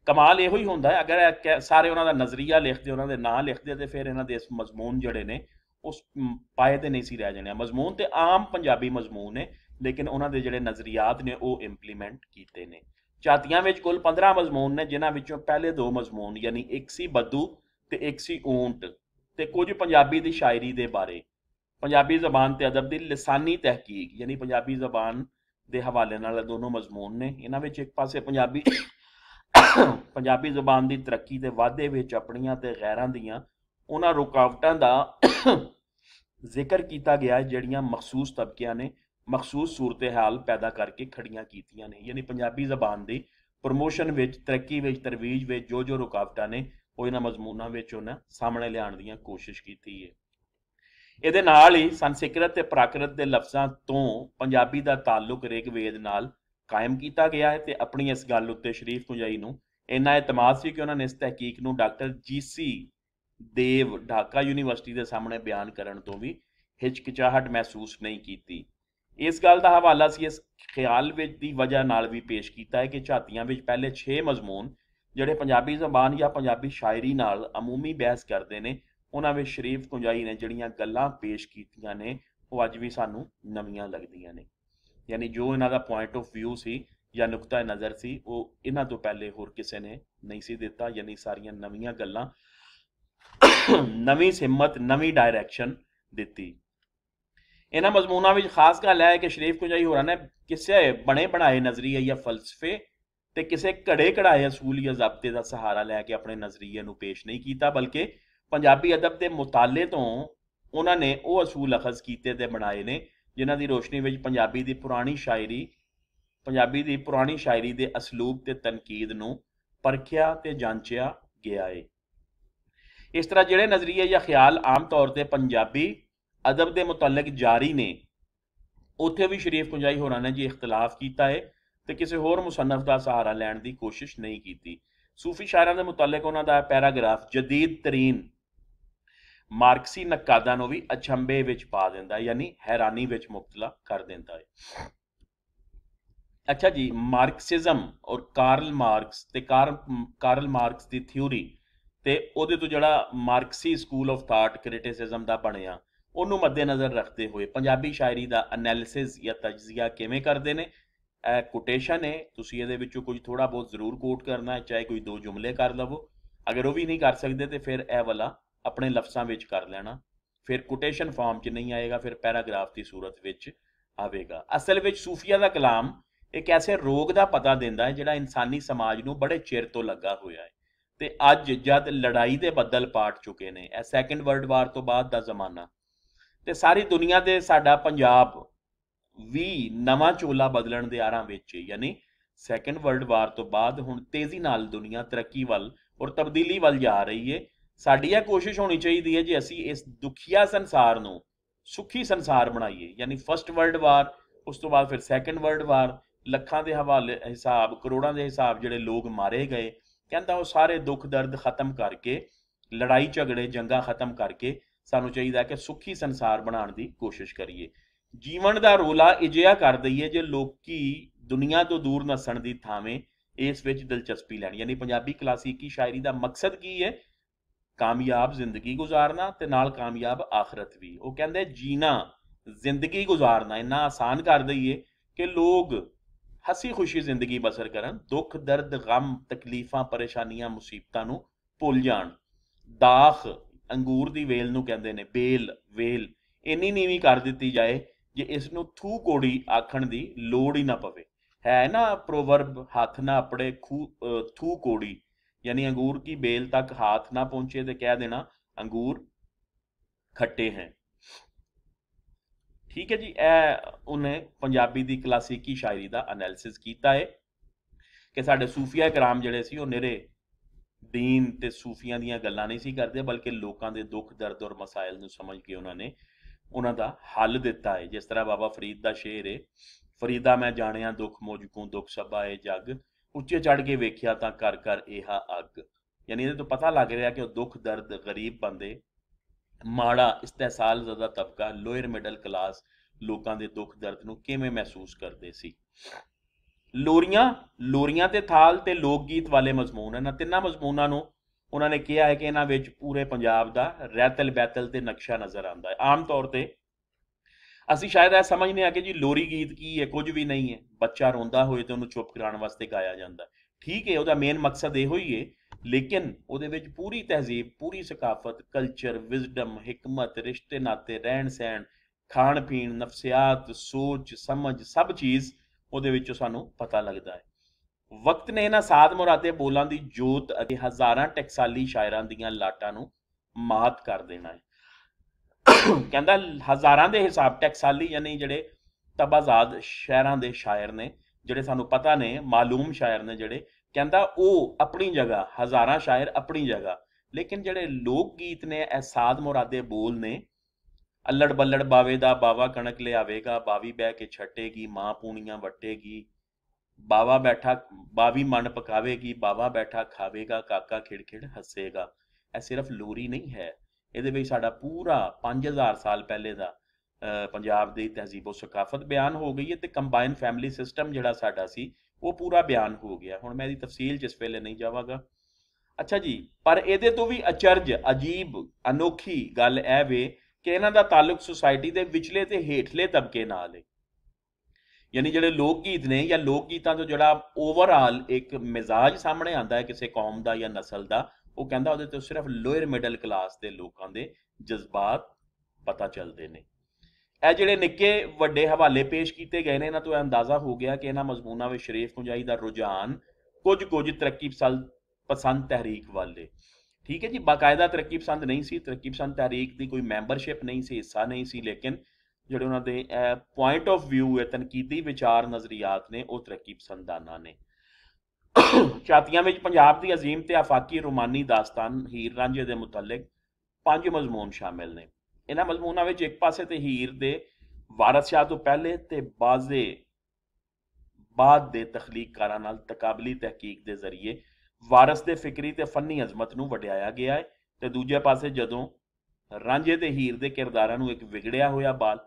ਕਮਾਲ ਇਹੋ ਹੀ ਹੁੰਦਾ ਹੈ ਅਗਰ ਸਾਰੇ ਉਹਨਾਂ ਦਾ ਨਜ਼ਰੀਆ ਲਿਖਦੇ ਉਹਨਾਂ ਦੇ ਨਾਂ ਲਿਖਦੇ ਤੇ ਫਿਰ ਇਹਨਾਂ ਦੇ ਇਸ ਮਜ਼ਮੂਨ ਜਿਹੜੇ ਨੇ ਉਸ ਪਾਏ ਤੇ ਨਹੀਂ ਸੀ ਰਹਿ ਜਾਣਿਆ ਮਜ਼ਮੂਨ ਤੇ ਆਮ ਪੰਜਾਬੀ ਮਜ਼ਮੂਨ ਨੇ ਲੇਕਿਨ ਉਹਨਾਂ ਦੇ ਜਿਹੜੇ ਨਜ਼ਰੀਆਤ ਨੇ ਉਹ ਇੰਪਲੀਮੈਂਟ ਕੀਤੇ ਨੇ ਚਾਤੀਆਂ ਵਿੱਚ ਕੁੱਲ 15 ਮਜ਼ਮੂਨ ਨੇ ਜਿਨ੍ਹਾਂ ਵਿੱਚੋਂ ਪਹਿਲੇ ਦੋ ਮਜ਼ਮੂਨ ਯਾਨੀ ਇੱਕ ਸੀ ਬੱਦੂ ਤੇ ਇੱਕ ਸੀ ਊਂਟ ਤੇ ਕੁਝ ਪੰਜਾਬੀ ਦੀ ਸ਼ਾਇਰੀ ਦੇ ਬਾਰੇ ਪੰਜਾਬੀ ਜ਼ਬਾਨ ਤੇ ਅਦਬ ਦੀ ਲਿਸਾਨੀ ਤਹਿਕੀਕ ਯਾਨੀ ਪੰਜਾਬੀ ਜ਼ਬਾਨ ਦੇ ਹਵਾਲੇ ਨਾਲ ਦੋਨੋਂ ਮਜ਼ਮੂਨ ਨੇ ਇਹਨਾਂ ਵਿੱਚ ਇੱਕ ਪਾਸੇ ਪੰਜਾਬੀ ਪੰਜਾਬੀ ਜ਼ਬਾਨ ਦੀ ਤਰੱਕੀ ਤੇ ਵਾਧੇ ਵਿੱਚ ਆਪਣੀਆਂ ਤੇ ਗੈਰਾਂ ਦੀਆਂ ਉਹਨਾਂ ਰੁਕਾਵਟਾਂ ਦਾ ਜ਼ਿਕਰ ਕੀਤਾ ਗਿਆ ਜਿਹੜੀਆਂ ਮਖਸੂਸ ਤਬਕਿਆਂ ਨੇ ਮਖਸੂਸ ਸੂਰਤ-ਏ-ਹਾਲ ਪੈਦਾ ਕਰਕੇ ਖੜੀਆਂ ਕੀਤੀਆਂ ਨੇ ਯਾਨੀ ਪੰਜਾਬੀ ਜ਼ਬਾਨ ਦੀ ਪ੍ਰੋਮੋਸ਼ਨ ਵਿੱਚ ਤਰੱਕੀ ਵਿੱਚ ਤਰਵੀਜ ਵਿੱਚ ਜੋ ਜੋ ਰੁਕਾਵਟਾਂ ਨੇ ਉਹ ਇਹਨਾਂ ਮਜ਼ਮੂਨਾਂ ਵਿੱਚ ਉਹਨਾਂ ਸਾਹਮਣੇ ਲਿਆਉਣ ਦੀਆਂ ਕੋਸ਼ਿਸ਼ ਕੀਤੀ ਹੈ ਇਹਦੇ ਨਾਲ ਹੀ ਸੰਸਕ੍ਰਿਤ ਤੇ ਪ੍ਰਾਕ੍ਰਿਤ ਦੇ ਲਫ਼ਜ਼ਾਂ ਤੋਂ ਪੰਜਾਬੀ ਦਾ ਤਾਲੁਕ ਰਿਗਵੇਦ ਨਾਲ ਕਾਇਮ ਕੀਤਾ ਗਿਆ ਹੈ ਤੇ ਆਪਣੀ ਇਸ ਗੱਲ ਉੱਤੇ ਸ਼ਰੀਫ ਕੁੰਜਾਈ ਨੂੰ ਇੰਨਾ ਇਤਮਾਦ ਸੀ ਕਿ ਉਹਨਾਂ ਨੇ ਇਸ ਤਹਿਕੀਕ ਨੂੰ doctor GC Dev Dhaka university ਦੇ ਸਾਹਮਣੇ ਬਿਆਨ ਕਰਨ ਤੋਂ ਵੀ ਹਿਚਕਿਚਾਹਟ ਮਹਿਸੂਸ ਨਹੀਂ ਕੀਤੀ ਇਸ ਗੱਲ ਦਾ ਹਵਾਲਾ ਸੀ ਇਸ ਖਿਆਲ ਵਿੱਚ ਦੀ ਵਜ੍ਹਾ ਨਾਲ ਵੀ ਪੇਸ਼ ਕੀਤਾ ਹੈ ਕਿ ਝਾਤੀਆਂ ਵਿੱਚ ਪਹਿਲੇ 6 ਮਜ਼ਮੂਨ ਜਿਹੜੇ ਪੰਜਾਬੀ ਜ਼ਬਾਨ ਜਾਂ ਪੰਜਾਬੀ ਸ਼ਾਇਰੀ ਨਾਲ ਆਮੂਮੀ ਬਹਿਸ ਕਰਦੇ ਨੇ ਉਹਨਾਂ ਵਿੱਚ ਸ਼ਰੀਫ ਕੁੰਜਾਈ ਨੇ ਜਿਹੜੀਆਂ ਗੱਲਾਂ ਪੇਸ਼ ਕੀਤੀਆਂ ਨੇ ਉਹ ਅੱਜ ਵੀ ਸਾਨੂੰ ਨਵੀਆਂ ਲੱਗਦੀਆਂ ਨੇ ਯਾਨੀ ਜੋ ਇਹਨਾਂ ਦਾ ਪੁਆਇੰਟ ਆਫ View ਸੀ ਜਾਂ ਨੁਕਤਾ ਨਜ਼ਰ ਸੀ ਉਹ ਇਹਨਾਂ ਤੋਂ ਪਹਿਲੇ ਹੋਰ ਕਿਸੇ ਨੇ ਨਹੀਂ ਸੀ ਦਿੱਤਾ ਯਾਨੀ ਸਾਰੀਆਂ ਨਵੀਆਂ ਗੱਲਾਂ ਨਵੀਂ ਹਿੰਮਤ ਨਵੀਂ ਡਾਇਰੈਕਸ਼ਨ ਦਿੱਤੀ ਇਹਨਾਂ ਮਜ਼ਮੂਨਾਂ ਵਿੱਚ ਖਾਸ ਗੱਲ ਹੈ ਕਿ ਸ਼ਰੀਫ ਕੁੰਜਾਈ ਹੋਰਾਂ ਨੇ ਕਿਸੇ ਬਣੇ ਬਣਾਏ ਨਜ਼ਰੀਏ ਜਾਂ ਫਲਸਫੇ ਤੇ ਕਿਸੇ ਘੜੇ ਕਢਾਏ ਅਸੂਲ ਜਾਂ ਜ਼ਾਬਤੇ ਦਾ ਸਹਾਰਾ ਲੈ ਕੇ ਆਪਣੇ ਨਜ਼ਰੀਏ ਨੂੰ ਪੇਸ਼ ਨਹੀਂ ਕੀਤਾ ਬਲਕਿ ਪੰਜਾਬੀ ਅਦਬ ਦੇ ਮੁਤਾਲੇ ਤੋਂ ਉਹਨਾਂ ਨੇ ਉਹ ਅਸੂਲ ਅਖਜ਼ ਕੀਤੇ ਤੇ ਬਣਾਏ ਨੇ ਜਿਨ੍ਹਾਂ ਦੀ ਰੋਸ਼ਨੀ ਵਿੱਚ ਪੰਜਾਬੀ ਦੀ ਪੁਰਾਣੀ ਸ਼ਾਇਰੀ ਪੰਜਾਬੀ ਦੀ ਪੁਰਾਣੀ ਸ਼ਾਇਰੀ ਦੇ ਅਸਲੂਬ ਤੇ ਤਨਕੀਦ ਨੂੰ ਪਰਖਿਆ ਤੇ ਜਾਂਚਿਆ ਗਿਆ ਹੈ ਇਸ ਤਰ੍ਹਾਂ ਜਿਹੜੇ ਨਜ਼ਰੀਏ ਜਾਂ ਖਿਆਲ ਆਮ ਤੌਰ ਤੇ ਪੰਜਾਬੀ ਅਦਬ ਦੇ ਮੁਤਲਕ ਜਾਰੀ ਨੇ ਉੱਥੇ ਵੀ ਸ਼ਰੀਫ ਕੁੰਜਾਈ ਹੋਰਾਂ ਨੇ ਜੀ ਇਖਤਲਾਫ ਕੀਤਾ ਹੈ ਤੇ ਕਿਸੇ ਹੋਰ ਮੁਸਨਫ ਦਾ ਸਹਾਰਾ ਲੈਣ ਦੀ ਕੋਸ਼ਿਸ਼ ਨਹੀਂ ਕੀਤੀ ਸੂਫੀ ਸ਼ਾਇਰਾਂ ਦੇ ਮੁਤਲਕ ਉਹਨਾਂ ਦਾ ਪੈਰਾਗ੍ਰਾਫ ਜਦੀਦ ਤਰੀਨ ਮਾਰਕਸੀ ਨਕਾਦਾਂ ਨੂੰ ਵੀ ਅਚੰਬੇ ਵਿੱਚ ਪਾ ਦਿੰਦਾ ਯਾਨੀ ਹੈਰਾਨੀ ਵਿੱਚ ਮੁਕਤਲਾ ਕਰ ਦਿੰਦਾ ਹੈ ਅੱਛਾ ਜੀ ਮਾਰਕਸਿਜ਼ਮ ਔਰ ਕਾਰਲ ਮਾਰਕਸ ਤੇ ਕਾਰਲ ਮਾਰਕਸ ਦੀ ਥਿਊਰੀ ਤੇ ਉਹਦੇ ਤੋਂ ਜਿਹੜਾ ਮਾਰਕਸੀ ਸਕੂਲ ਆਫ ਥਾਟ ਕ੍ਰਿਟਿਸਿਜ਼ਮ ਦਾ ਬਣਿਆ ਉਹਨੂੰ ਮੱਦੇਨਜ਼ਰ ਰੱਖਦੇ ਹੋਏ ਪੰਜਾਬੀ ਸ਼ਾਇਰੀ ਦਾ ਐਨਾਲਿਸਿਸ ਜਾਂ ਤਜਜ਼ੀਆ ਕਿਵੇਂ ਕਰਦੇ ਨੇ ਇਹ ਕੋਟੇਸ਼ਨ ਹੈ ਤੁਸੀਂ ਇਹਦੇ ਵਿੱਚੋਂ ਕੁਝ ਥੋੜਾ ਬਹੁਤ ਜ਼ਰੂਰ ਕੋਟ ਕਰਨਾ ਹੈ ਚਾਹੇ ਕੋਈ ਦੋ ਜੁਮਲੇ ਕਰ ਲਵੋ ਅਗਰ ਉਹ ਵੀ ਨਹੀਂ ਕਰ ਸਕਦੇ ਤੇ ਫਿਰ ਇਹ ਵਾਲਾ ਆਪਣੇ ਲਫ਼ਜ਼ਾਂ ਵਿੱਚ ਕਰ ਲੈਣਾ ਫਿਰ ਕੋਟੇਸ਼ਨ ਫਾਰਮ 'ਚ ਨਹੀਂ ਆਏਗਾ ਫਿਰ ਪੈਰਾਗ੍ਰਾਫ ਦੀ ਸੂਰਤ ਵਿੱਚ ਆਵੇਗਾ ਅਸਲ ਵਿੱਚ ਸੂਫੀਆ ਦਾ ਕਲਾਮ ਇੱਕ ਐਸੇ ਰੋਗ ਦਾ ਪਤਾ ਦਿੰਦਾ ਹੈ ਜਿਹੜਾ ਇਨਸਾਨੀ ਸਮਾਜ ਨੂੰ ਬੜੇ ਚਿਰ ਤੋਂ ਲੱਗਾ ਹੋਇਆ ਹੈ ਤੇ ਅੱਜ ਜਦ ਲੜਾਈ ਦੇ ਬੱਦਲ ਪਾਟ ਚੁਕੇ ਨੇ ਇਹ ਸੈਕੰਡ ਵਰਲਡ ਵਾਰ ਤੋਂ ਬਾਅਦ ਦਾ ਜ਼ਮਾਨਾ ਤੇ ਸਾਰੀ ਦੁਨੀਆ ਦੇ ਸਾਡਾ ਪੰਜਾਬ ਵੀ ਨਵਾਂ ਚੋਲਾ ਬਦਲਣ ਦੇ ਆਰਾਂ ਵਿੱਚ ਯਾਨੀ ਸੈਕੰਡ ਵਰਲਡ ਵਾਰ ਤੋਂ ਬਾਅਦ ਹੁਣ ਤੇਜ਼ੀ ਨਾਲ ਦੁਨੀਆ ਤਰੱਕੀ ਵੱਲ ਔਰ ਤਬਦੀਲੀ ਵੱਲ ਜਾ ਰਹੀ ਏ ਸਾਡੀ ਇਹ ਕੋਸ਼ਿਸ਼ ਹੋਣੀ ਚਾਹੀਦੀ ਹੈ ਜੇ ਅਸੀਂ ਇਸ ਦੁਖੀਆ ਸੰਸਾਰ ਨੂੰ ਸੁਖੀ ਸੰਸਾਰ ਬਣਾਈਏ ਯਾਨੀ ਫਰਸਟ ਵਰਲਡ ਵਾਰ ਉਸ ਤੋਂ ਬਾਅਦ ਫਿਰ ਸੈਕੰਡ ਵਰਲਡ ਵਾਰ ਲੱਖਾਂ ਦੇ ਹਵਾਲੇ ਹਿਸਾਬ ਕਰੋੜਾਂ ਦੇ ਹਿਸਾਬ ਜਿਹੜੇ ਲੋਕ ਮਾਰੇ ਗਏ ਕਹਿੰਦਾ ਉਹ ਸਾਰੇ ਦੁੱਖ ਦਰਦ ਖਤਮ ਕਰਕੇ ਲੜਾਈ ਝਗੜੇ ਜੰਗਾ ਖਤਮ ਕਰਕੇ ਸਾਨੂੰ ਚਾਹੀਦਾ ਕਿ ਸੁਖੀ ਸੰਸਾਰ ਬਣਾਉਣ ਦੀ ਕੋਸ਼ਿਸ਼ ਕਰੀਏ ਜੀਵਨ ਦਾ ਰੋਲਾ ਇਜਿਆ ਕਰ ਦਈਏ ਜੇ ਲੋਕੀ ਦੁਨੀਆ ਤੋਂ ਦੂਰ ਨਸਣ ਦੀ ਥਾਵੇਂ ਇਸ ਵਿੱਚ ਦਿਲਚਸਪੀ ਲੈਣ ਯਾਨੀ ਪੰਜਾਬੀ ਕਲਾਸੀਕੀ ਸ਼ਾਇਰੀ ਦਾ ਮਕਸਦ ਕੀ ਹੈ ਕਾਮਯਾਬ ਜ਼ਿੰਦਗੀ گزارਨਾ ਤੇ ਨਾਲ ਕਾਮਯਾਬ ਆਖਰਤ ਵੀ ਉਹ ਕਹਿੰਦੇ ਜੀਣਾ ਜ਼ਿੰਦਗੀ گزارਨਾ ਇੰਨਾ ਆਸਾਨ ਕਰ ਦਈਏ ਕਿ ਲੋਕ ਹਸੀ ਖੁਸ਼ੀ ਜ਼ਿੰਦਗੀ ਬਸਰ ਕਰਨ ਦੁੱਖ ਦਰਦ ਗਮ ਤਕਲੀਫਾਂ ਪਰੇਸ਼ਾਨੀਆਂ ਮੁਸੀਬਤਾਂ ਨੂੰ ਭੁੱਲ ਜਾਣ ਦਾਖ ਅੰਗੂਰ ਦੀ ਵੇਲ ਨੂੰ ਕਹਿੰਦੇ ਨੇ ਬੇਲ ਵੇਲ ਇੰਨੀ ਨੀਵੀਂ ਕਰ ਦਿੱਤੀ ਜਾਏ ਜੇ ਇਸ ਨੂੰ ਥੂ ਕੋੜੀ ਆਖਣ ਦੀ ਲੋੜ ਹੀ ਨਾ ਪਵੇ ਹੈ ਨਾ ਪ੍ਰੋਵਰਬ ਹੱਥ ਨਾ ਆਪਣੇ ਥੂ ਕੋੜੀ ਯਾਨੀ ਅੰਗੂਰ ਕੀ ਬੇਲ ਤੱਕ ਹੱਥ ਨਾ ਪਹੁੰਚੇ ਤੇ ਕਹਿ ਦੇਣਾ ਅੰਗੂਰ ਖੱਟੇ ਹਨ ਠੀਕ ਹੈ ਜੀ ਇਹ ਉਹਨੇ ਪੰਜਾਬੀ ਦੀ ਕਲਾਸੀਕੀ ਸ਼ਾਇਰੀ ਦਾ ਅਨਾਲਿਸਿਸ ਕੀਤਾ ਹੈ ਕਿ ਸਾਡੇ ਸੂਫੀਆ ਇਕਰਾਮ ਜਿਹੜੇ ਸੀ ਉਹ ਨਿਰੇ ਦੀਨ ਤੇ ਸੂਫੀਆਂ ਦੀਆਂ ਗੱਲਾਂ ਨਹੀਂ ਸੀ ਕਰਦੇ ਬਲਕਿ ਲੋਕਾਂ ਦੇ ਦੁੱਖ ਦਰਦ ਔਰ ਮਸਾਇਲ ਨੂੰ ਸਮਝ ਕੇ ਉਹਨਾਂ ਨੇ ਉਹਨਾਂ ਦਾ ਹੱਲ ਦਿੱਤਾ ਹੈ ਜਿਸ ਤਰ੍ਹਾਂ ਬਾਬਾ ਫਰੀਦ ਦਾ ਸ਼ੇਰ ਹੈ ਫਰੀਦਾ ਮੈਂ ਜਾਣਿਆ ਦੁੱਖ ਮੋਜਕੂ ਦੁੱਖ ਸਬਾਏ ਜਗ ਉੱਚੇ ਚੜ ਕੇ ਵੇਖਿਆ ਤਾਂ ਕਰ ਕਰ ਇਹਾ ਅੱਗ ਯਾਨੀ ਇਹਦੇ ਤੋਂ ਪਤਾ ਲੱਗ ਰਿਹਾ ਕਿ ਉਹ ਦੁੱਖ ਦਰਦ ਗਰੀਬ ਬੰਦੇ ਮਾੜਾ ਇਸਤਿਹਸਾਲ ਜ਼ਦਾ ਤਬਕਾ ਲੋਅਰ ਮਿਡਲ ਕਲਾਸ ਲੋਕਾਂ ਦੇ ਦੁੱਖ ਦਰਦ ਨੂੰ ਕਿਵੇਂ ਮਹਿਸੂਸ ਕਰਦੇ ਸੀ ਲੋਰੀਆਂ ਲੋਰੀਆਂ ਤੇ ਥਾਲ ਤੇ ਲੋਕ ਗੀਤ ਵਾਲੇ ਮਜ਼ਮੂਨ ਹਨ ਤਿੰਨਾਂ ਮਜ਼ਮੂਨਾਂ ਨੂੰ ਉਹਨਾਂ ਨੇ ਕਿਹਾ ਹੈ ਕਿ ਇਹਨਾਂ ਵਿੱਚ ਪੂਰੇ ਪੰਜਾਬ ਦਾ ਰਹਿਤਲ ਬੈਤਲ ਤੇ ਨਕਸ਼ਾ ਨਜ਼ਰ ਆਉਂਦਾ ਹੈ ਆਮ ਤੌਰ ਤੇ ਅਸੀਂ ਸ਼ਾਇਦ ਇਹ ਸਮਝਨੇ ਆ ਕਿ ਜੀ ਲੋਰੀ ਗੀਤ ਕੀ ਹੈ ਕੁਝ ਵੀ ਨਹੀਂ ਹੈ ਬੱਚਾ ਰੋਂਦਾ ਹੋਏ ਤੇ ਉਹਨੂੰ ਚੁੱਪ ਕਰਾਉਣ ਵਾਸਤੇ ਗਾਇਆ ਜਾਂਦਾ ਠੀਕ ਹੈ ਉਹਦਾ ਮੇਨ ਮਕਸਦ ਇਹੋ ਹੀ ਹੈ ਲੇਕਿਨ ਉਹਦੇ ਵਿੱਚ ਪੂਰੀ ਤਹਜ਼ੀਬ ਪੂਰੀ ਸਕਾਫਤ ਕਲਚਰ ਵਿਜ਼ਡਮ ਹਕਮਤ ਰਿਸ਼ਤੇ ਨਾਤੇ ਰਹਿਣ ਸਹਿਣ ਖਾਣ ਪੀਣ ਨਫਸੀਅਤ ਸੋਚ ਸਮਝ ਸਭ ਚੀਜ਼ ਉਹਦੇ ਵਿੱਚੋਂ ਸਾਨੂੰ ਪਤਾ ਲੱਗਦਾ ਹੈ ਵਕਤ ਨੇ ਇਹਨਾਂ ਸਾਧ ਮੁਰਾਦੇ ਬੋਲਾਂ ਦੀ ਜੋਤ ਅਤੇ ਹਜ਼ਾਰਾਂ ਟਕਸਾਲੀ ਸ਼ਾਇਰਾਂ ਦੀਆਂ ਲਾਟਾਂ ਨੂੰ ਮਾਤ ਕਰ ਦੇਣਾ ਹੈ ਕਹਿੰਦਾ ਹਜ਼ਾਰਾਂ ਦੇ ਹਿਸਾਬ ਟਕਸਾਲੀ ਯਾਨੀ ਜਿਹੜੇ ਤਬਾਜ਼ਾਦ ਸ਼ਾਇਰਾਂ ਦੇ ਸ਼ਾਇਰ ਨੇ ਜਿਹੜੇ ਸਾਨੂੰ ਪਤਾ ਨੇ ਮਾਲੂਮ ਸ਼ਾਇਰ ਨੇ ਜਿਹੜੇ ਕਹਿੰਦਾ ਉਹ ਆਪਣੀ ਜਗ੍ਹਾ ਹਜ਼ਾਰਾਂ ਸ਼ਾਇਰ ਆਪਣੀ ਜਗ੍ਹਾ ਲੇਕਿਨ ਜਿਹੜੇ ਲੋਕ ਗੀਤ ਨੇ ਇਹ ਸਾਦ ਮੁਰਾਦੇ ਬੋਲ ਨੇ ਅੱਲੜ ਬੱਲੜ ਬਾਵੇ ਦਾ ਬਾਵਾ ਕਣਕ ਲਿਆਵੇਗਾ ਬਾਵੀ ਬਹਿ ਕੇ ਛੱਟੇਗੀ ਮਾਂ ਪੂਣੀਆਂ ਵਟੇਗੀ ਬਾਵਾ ਬੈਠਾ ਬਾਵੀ ਮਨ ਪਕਾਵੇਗੀ ਬਾਵਾ ਬੈਠਾ ਖਾਵੇਗਾ ਕਾਕਾ ਖਿੜਖਿੜ ਹੱਸੇਗਾ ਇਹ ਸਿਰਫ ਲੋਰੀ ਨਹੀਂ ਹੈ ਇਹਦੇ ਵਿੱਚ ਸਾਡਾ ਪੂਰਾ 5000 ਸਾਲ ਪਹਿਲੇ ਦਾ ਪੰਜਾਬ ਦੀ ਤਹਜ਼ੀਬੋ ਸਕਾਫਤ ਬਿਆਨ ਹੋ ਗਈ ਹੈ ਤੇ ਕੰਬਾਈਨ ਫੈਮਿਲੀ ਸਿਸਟਮ ਜਿਹੜਾ ਸਾਡਾ ਸੀ ਉਹ ਪੂਰਾ ਬਿਆਨ ਹੋ ਗਿਆ ਹੁਣ ਮੈਂ ਇਹਦੀ ਤਫਸੀਲ ਜਿਸ ਵੇਲੇ ਨਹੀਂ ਜਾਵਾਂਗਾ ਅੱਛਾ ਜੀ ਪਰ ਇਹਦੇ ਤੋਂ ਵੀ ਅਚਰਜ ਅਜੀਬ ਅਨੋਖੀ ਗੱਲ ਇਹ ਵੇ ਕਿ ਇਹਨਾਂ ਦਾ ਤਾਲੁਕ ਸੁਸਾਇਟੀ ਦੇ ਵਿਚਲੇ ਤੇ ਹੇਠਲੇ ਤਬਕੇ ਨਾਲ ਹੈ ਯਾਨੀ ਜਿਹੜੇ ਲੋਕ ਗੀਤ ਨੇ ਜਾਂ ਲੋਕ ਗੀਤਾਂ ਤੋਂ ਜਿਹੜਾ ਓਵਰਆਲ ਇੱਕ ਮਿਜ਼ਾਜ ਸਾਹਮਣੇ ਆਂਦਾ ਹੈ ਕਿਸੇ ਕੌਮ ਦਾ ਜਾਂ ਨਸਲ ਦਾ ਉਹ ਕਹਿੰਦਾ ਉਹਦੇ ਤੇ ਸਿਰਫ ਲੋਅਰ ਮਿਡਲ ਕਲਾਸ ਦੇ ਲੋਕਾਂ ਦੇ ਜਜ਼ਬਾਤ ਪਤਾ ਚੱਲਦੇ ਨੇ ਇਹ ਜਿਹੜੇ ਨਿੱਕੇ ਵੱਡੇ ਹਵਾਲੇ ਪੇਸ਼ ਕੀਤੇ ਗਏ ਨੇ ਇਹਨਾਂ ਤੋਂ ਇਹ ਅੰਦਾਜ਼ਾ ਹੋ ਗਿਆ ਕਿ ਇਹਨਾਂ ਮਜ਼ਮੂਨਾਂ ਵਿੱਚ ਸ਼ਰੀਫ ਕੁੰਜਾਈ ਦਾ ਰੁਝਾਨ ਕੁਝ ਕੁਝ ਤਰੱਕੀ ਪਸੰਦ ਪਸੰਦ ਤਹਿਰੀਕ ਵਾਲੇ ਠੀਕ ਹੈ ਜੀ ਬਾਕਾਇਦਾ ਤਰੱਕੀ ਪਸੰਦ ਨਹੀਂ ਸੀ ਤਰੱਕੀ ਪਸੰਦ ਤਹਿਰੀਕ ਦੀ ਕੋਈ ਮੈਂਬਰਸ਼ਿਪ ਨਹੀਂ ਸੀ ਹਿੱਸਾ ਨਹੀਂ ਸੀ ਲੇਕਿਨ ਜਿਹੜੇ ਉਹਨਾਂ ਦੇ ਪੁਆਇੰਟ ਆਫ View ਹੈ ਤਨਕੀਦੀ ਵਿਚਾਰ ਨਜ਼ਰੀਆਤ ਨੇ ਉਹ ਤਰੱਕੀ ਪਸੰਦਾਨਾ ਨੇ ਚਾਤੀਆਂ ਵਿੱਚ ਪੰਜਾਬ ਦੀ عظیم ਤੇ ਆਫਾਕੀ ਰੋਮਾਨੀ ਦਾਸਤਾਨ ਹੀਰ ਰਾਂਝੇ ਦੇ ਮੁਤਲਕ ਪੰਜ ਮਜ਼ਮੂਨ ਸ਼ਾਮਿਲ ਨੇ ਇਹਨਾਂ ਮਜ਼ਮੂਨਾਂ ਵਿੱਚ ਇੱਕ ਪਾਸੇ ਤੇ ਹੀਰ ਦੇ ਵਾਰਸ ਸ਼ਾਹ ਤੋਂ ਪਹਿਲੇ ਤੇ ਬਾਜ਼ੇ ਬਾਅਦ ਦੇ ਤਖਲੀਕਕਾਰਾਂ ਨਾਲ ਤਕਾਬਲੀ ਤਹਿਕੀਕ ਦੇ ਜ਼ਰੀਏ ਵਾਰਸ ਦੇ ਫਿਕਰੀ ਤੇ ਫੰਨੀ ਅਜ਼ਮਤ ਨੂੰ ਵਡਿਆਇਆ ਗਿਆ ਹੈ ਤੇ ਦੂਜੇ ਪਾਸੇ ਜਦੋਂ ਰਾਂਝੇ ਤੇ ਹੀਰ ਦੇ ਕਿਰਦਾਰਾਂ ਨੂੰ ਇੱਕ ਵਿਗੜਿਆ ਹੋਇਆ ਬਾਲ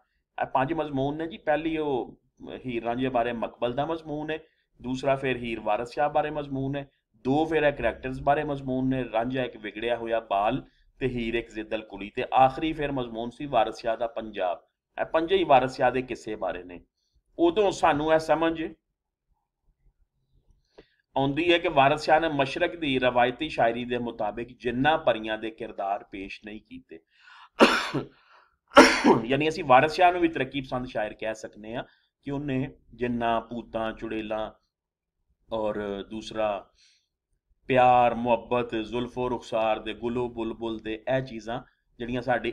ਇਹ ਪੰਜ ਮਜ਼ਮੂਨ ਨੇ ਜੀ ਪਹਿਲੀ ਉਹ ਹੀਰ ਰਾਂਝੇ ਬਾਰੇ ਮਕਬਲ ਦਾ ਮਜ਼ਮੂਨ ਹੈ ਦੂਸਰਾ ਫਿਰ ਹੀਰ ਵਾਰਸ ਸ਼ਾਹ ਬਾਰੇ ਮਜ਼ਮੂਨ ਹੈ ਦੋ ਫਿਰ ਇਹ ਕੈਰੈਕਟਰਸ ਬਾਰੇ ਮਜ਼ਮੂਨ ਨੇ ਰਾਂਝਾ ਇੱਕ ਵਿਗੜਿਆ ਹੋਇਆ ਬਾਲ ਤਹੀਰ ਇੱਕ ਜ਼ਿੱਦਲ ਕੁੜੀ ਤੇ ਆਖਰੀ ਫਿਰ ਮਜ਼ਮੂਨ ਸੀ ਵਾਰਿਸ ਸ਼ਾਹ ਦਾ ਪੰਜਾਬ ਇਹ ਪੰਜੇ ਹੀ ਵਾਰਿਸ ਸ਼ਾਹ ਦੇ ਕਿੱਸੇ ਬਾਰੇ ਨੇ ਉਦੋਂ ਸਾਨੂੰ ਇਹ ਸਮਝ ਆਉਂਦੀ ਹੈ ਕਿ ਵਾਰਿਸ ਸ਼ਾਹ ਨੇ ਮਸ਼ਰਕ ਦੀ ਰਵਾਇਤੀ ਸ਼ਾਇਰੀ ਦੇ ਮੁਤਾਬਕ ਜਿੰਨਾ ਪਰੀਆਂ ਦੇ ਕਿਰਦਾਰ ਪੇਸ਼ ਨਹੀਂ ਕੀਤੇ ਯਾਨੀ ਅਸੀਂ ਵਾਰਿਸ ਸ਼ਾਹ ਨੂੰ ਵੀ ਤਰੱਕੀ ਪਸੰਦ ਸ਼ਾਇਰ ਕਹਿ ਸਕਨੇ ਆ ਕਿ ਉਹਨੇ ਜਿੰਨਾ ਪੂਤਾਂ ਚੁੜੇਲਾ ਔਰ ਦੂਸਰਾ ਪਿਆਰ ਮੁਹੱਬਤ ਜ਼ੁਲਫੋ ਰੁਖਸਾਰ ਦੇ ਗਲੂ ਬੁਲਬੁਲ ਦੇ ਇਹ ਚੀਜ਼ਾਂ ਜਿਹੜੀਆਂ ਸਾਡੀ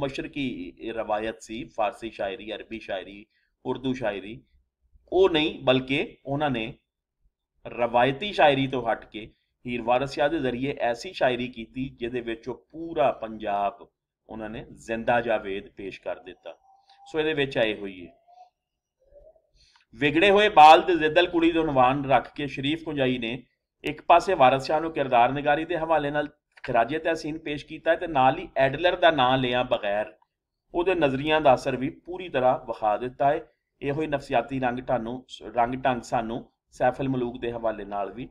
ਮਸ਼ਰਕੀ ਰਵਾਇਤ ਸੀ ਫਾਰਸੀ ਸ਼ਾਇਰੀ ਅਰਬੀ ਸ਼ਾਇਰੀ ਉਰਦੂ ਸ਼ਾਇਰੀ ਉਹ ਨਹੀਂ ਬਲਕਿ ਉਹਨਾਂ ਨੇ ਰਵਾਇਤੀ ਸ਼ਾਇਰੀ ਤੋਂ ਹਟ ਕੇ ਹੀਰ ਵਾਰਿਸ ਸ਼ਾਹ ਦੇ ਜ਼ਰੀਏ ਐਸੀ ਸ਼ਾਇਰੀ ਕੀਤੀ ਜਿਹਦੇ ਵਿੱਚ ਉਹ ਪੂਰਾ ਪੰਜਾਬ ਉਹਨਾਂ ਨੇ ਜ਼ਿੰਦਾ ਜਾਵੇਦ ਪੇਸ਼ ਕਰ ਦਿੱਤਾ ਸੋ ਇਹਦੇ ਵਿੱਚ ਆਏ ਹੋਈ ਹੈ ਵਿਗੜੇ ਹੋਏ ਬਾਲ ਤੇ ਜ਼ਿੱਦਲ ਕੁੜੀ ਦਾ ਉਨਵਾਨ ਰੱਖ ਕੇ ਸ਼ਰੀਫ ਕੁੰਜਾਈ ਨੇ ਇੱਕ ਪਾਸੇ ਵਾਰਿਸ ਸ਼ਾਹ ਨੂੰ ਕਿਰਦਾਰ ਨਿਗਾਰੀ ਦੇ ਹਵਾਲੇ ਨਾਲ ਖਰਾਜੇ ਤਹਿਸੀਨ ਪੇਸ਼ ਕੀਤਾ ਤੇ ਨਾਲ ਹੀ ਐਡਲਰ ਦਾ ਨਾਮ ਲਿਆ ਬਗੈਰ ਉਹਦੇ ਨਜ਼ਰੀਆਂ ਦਾ ਅਸਰ ਵੀ ਪੂਰੀ ਤਰ੍ਹਾਂ ਵਿਖਾ ਦਿੱਤਾ ਹੈ ਇਹੋ ਹੀ ਨਫਸੀਆਤੀ ਰੰਗ ਤੁਹਾਨੂੰ ਰੰਗ ਢੰਗ ਸਾਨੂੰ ਸੈਫਲ ਮਲੂਕ ਦੇ ਹਵਾਲੇ ਨਾਲ ਵੀ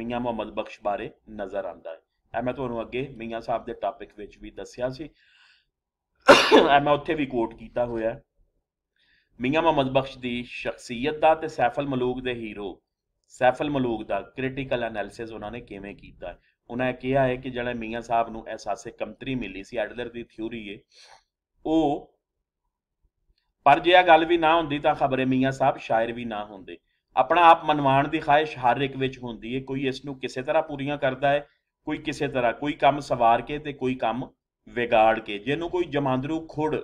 ਮੀਆਂ ਮੁਹੰਮਦ ਬਖਸ਼ ਬਾਰੇ ਨਜ਼ਰ ਆਂਦਾ ਹੈ ਐ ਮੈਂ ਤੁਹਾਨੂੰ ਅੱਗੇ ਮੀਆਂ ਸਾਹਿਬ ਦੇ ਟਾਪਿਕ ਵਿੱਚ ਵੀ ਦੱਸਿਆ ਸੀ ਐ ਮੈਂ ਉੱਥੇ ਵੀ ਕੋਟ ਕੀਤਾ ਹੋਇਆ ਮੀਆਂ ਮੁਹੰਮਦ ਬਖਸ਼ ਦੀ ਸ਼ਖਸੀਅਤ ਦਾ ਤੇ ਸੈਫਲ ਮਲੂਕ ਦੇ ਹੀਰੋ ਸੈਫਲ ਮਲੂਕ ਦਾ ਕ੍ਰਿਟੀਕਲ ਐਨਾਲਿਸਿਸ ਉਹਨਾਂ ਨੇ ਕਿਵੇਂ ਕੀਤਾ ਉਹਨਾਂ ਕਿਹਾ ਹੈ ਕਿ ਜਿਹੜਾ ਮੀਆਂ ਸਾਹਿਬ ਨੂੰ ਅਹਿਸਾਸੇ ਕਮਤਰੀ ਮਿਲੀ ਸੀ ਐਡਲਰ ਦੀ ਥਿਊਰੀ ਏ ਉਹ ਪਰ ਜੇ ਇਹ ਗੱਲ ਵੀ ਨਾ ਹੁੰਦੀ ਤਾਂ ਖਬਰੇ ਮੀਆਂ ਸਾਹਿਬ ਸ਼ਾਇਰ ਵੀ ਨਾ ਹੁੰਦੇ ਆਪਣਾ ਆਪ ਮਨਵਾਣ ਦੀ ਖਾਹਿਸ਼ ਹਰ ਇੱਕ ਵਿੱਚ ਹੁੰਦੀ ਏ ਕੋਈ ਇਸ ਨੂੰ ਕਿਸੇ ਤਰ੍ਹਾਂ ਪੂਰੀਆਂ ਕਰਦਾ ਹੈ ਕੋਈ ਕਿਸੇ ਤਰ੍ਹਾਂ ਕੋਈ ਕੰਮ ਸਵਾਰ ਕੇ ਤੇ ਕੋਈ ਕੰਮ ਵਿਗਾੜ ਕੇ ਜਿਹਨੂੰ ਕੋਈ ਜਮਾਂਦਰੂ ਖੁੜ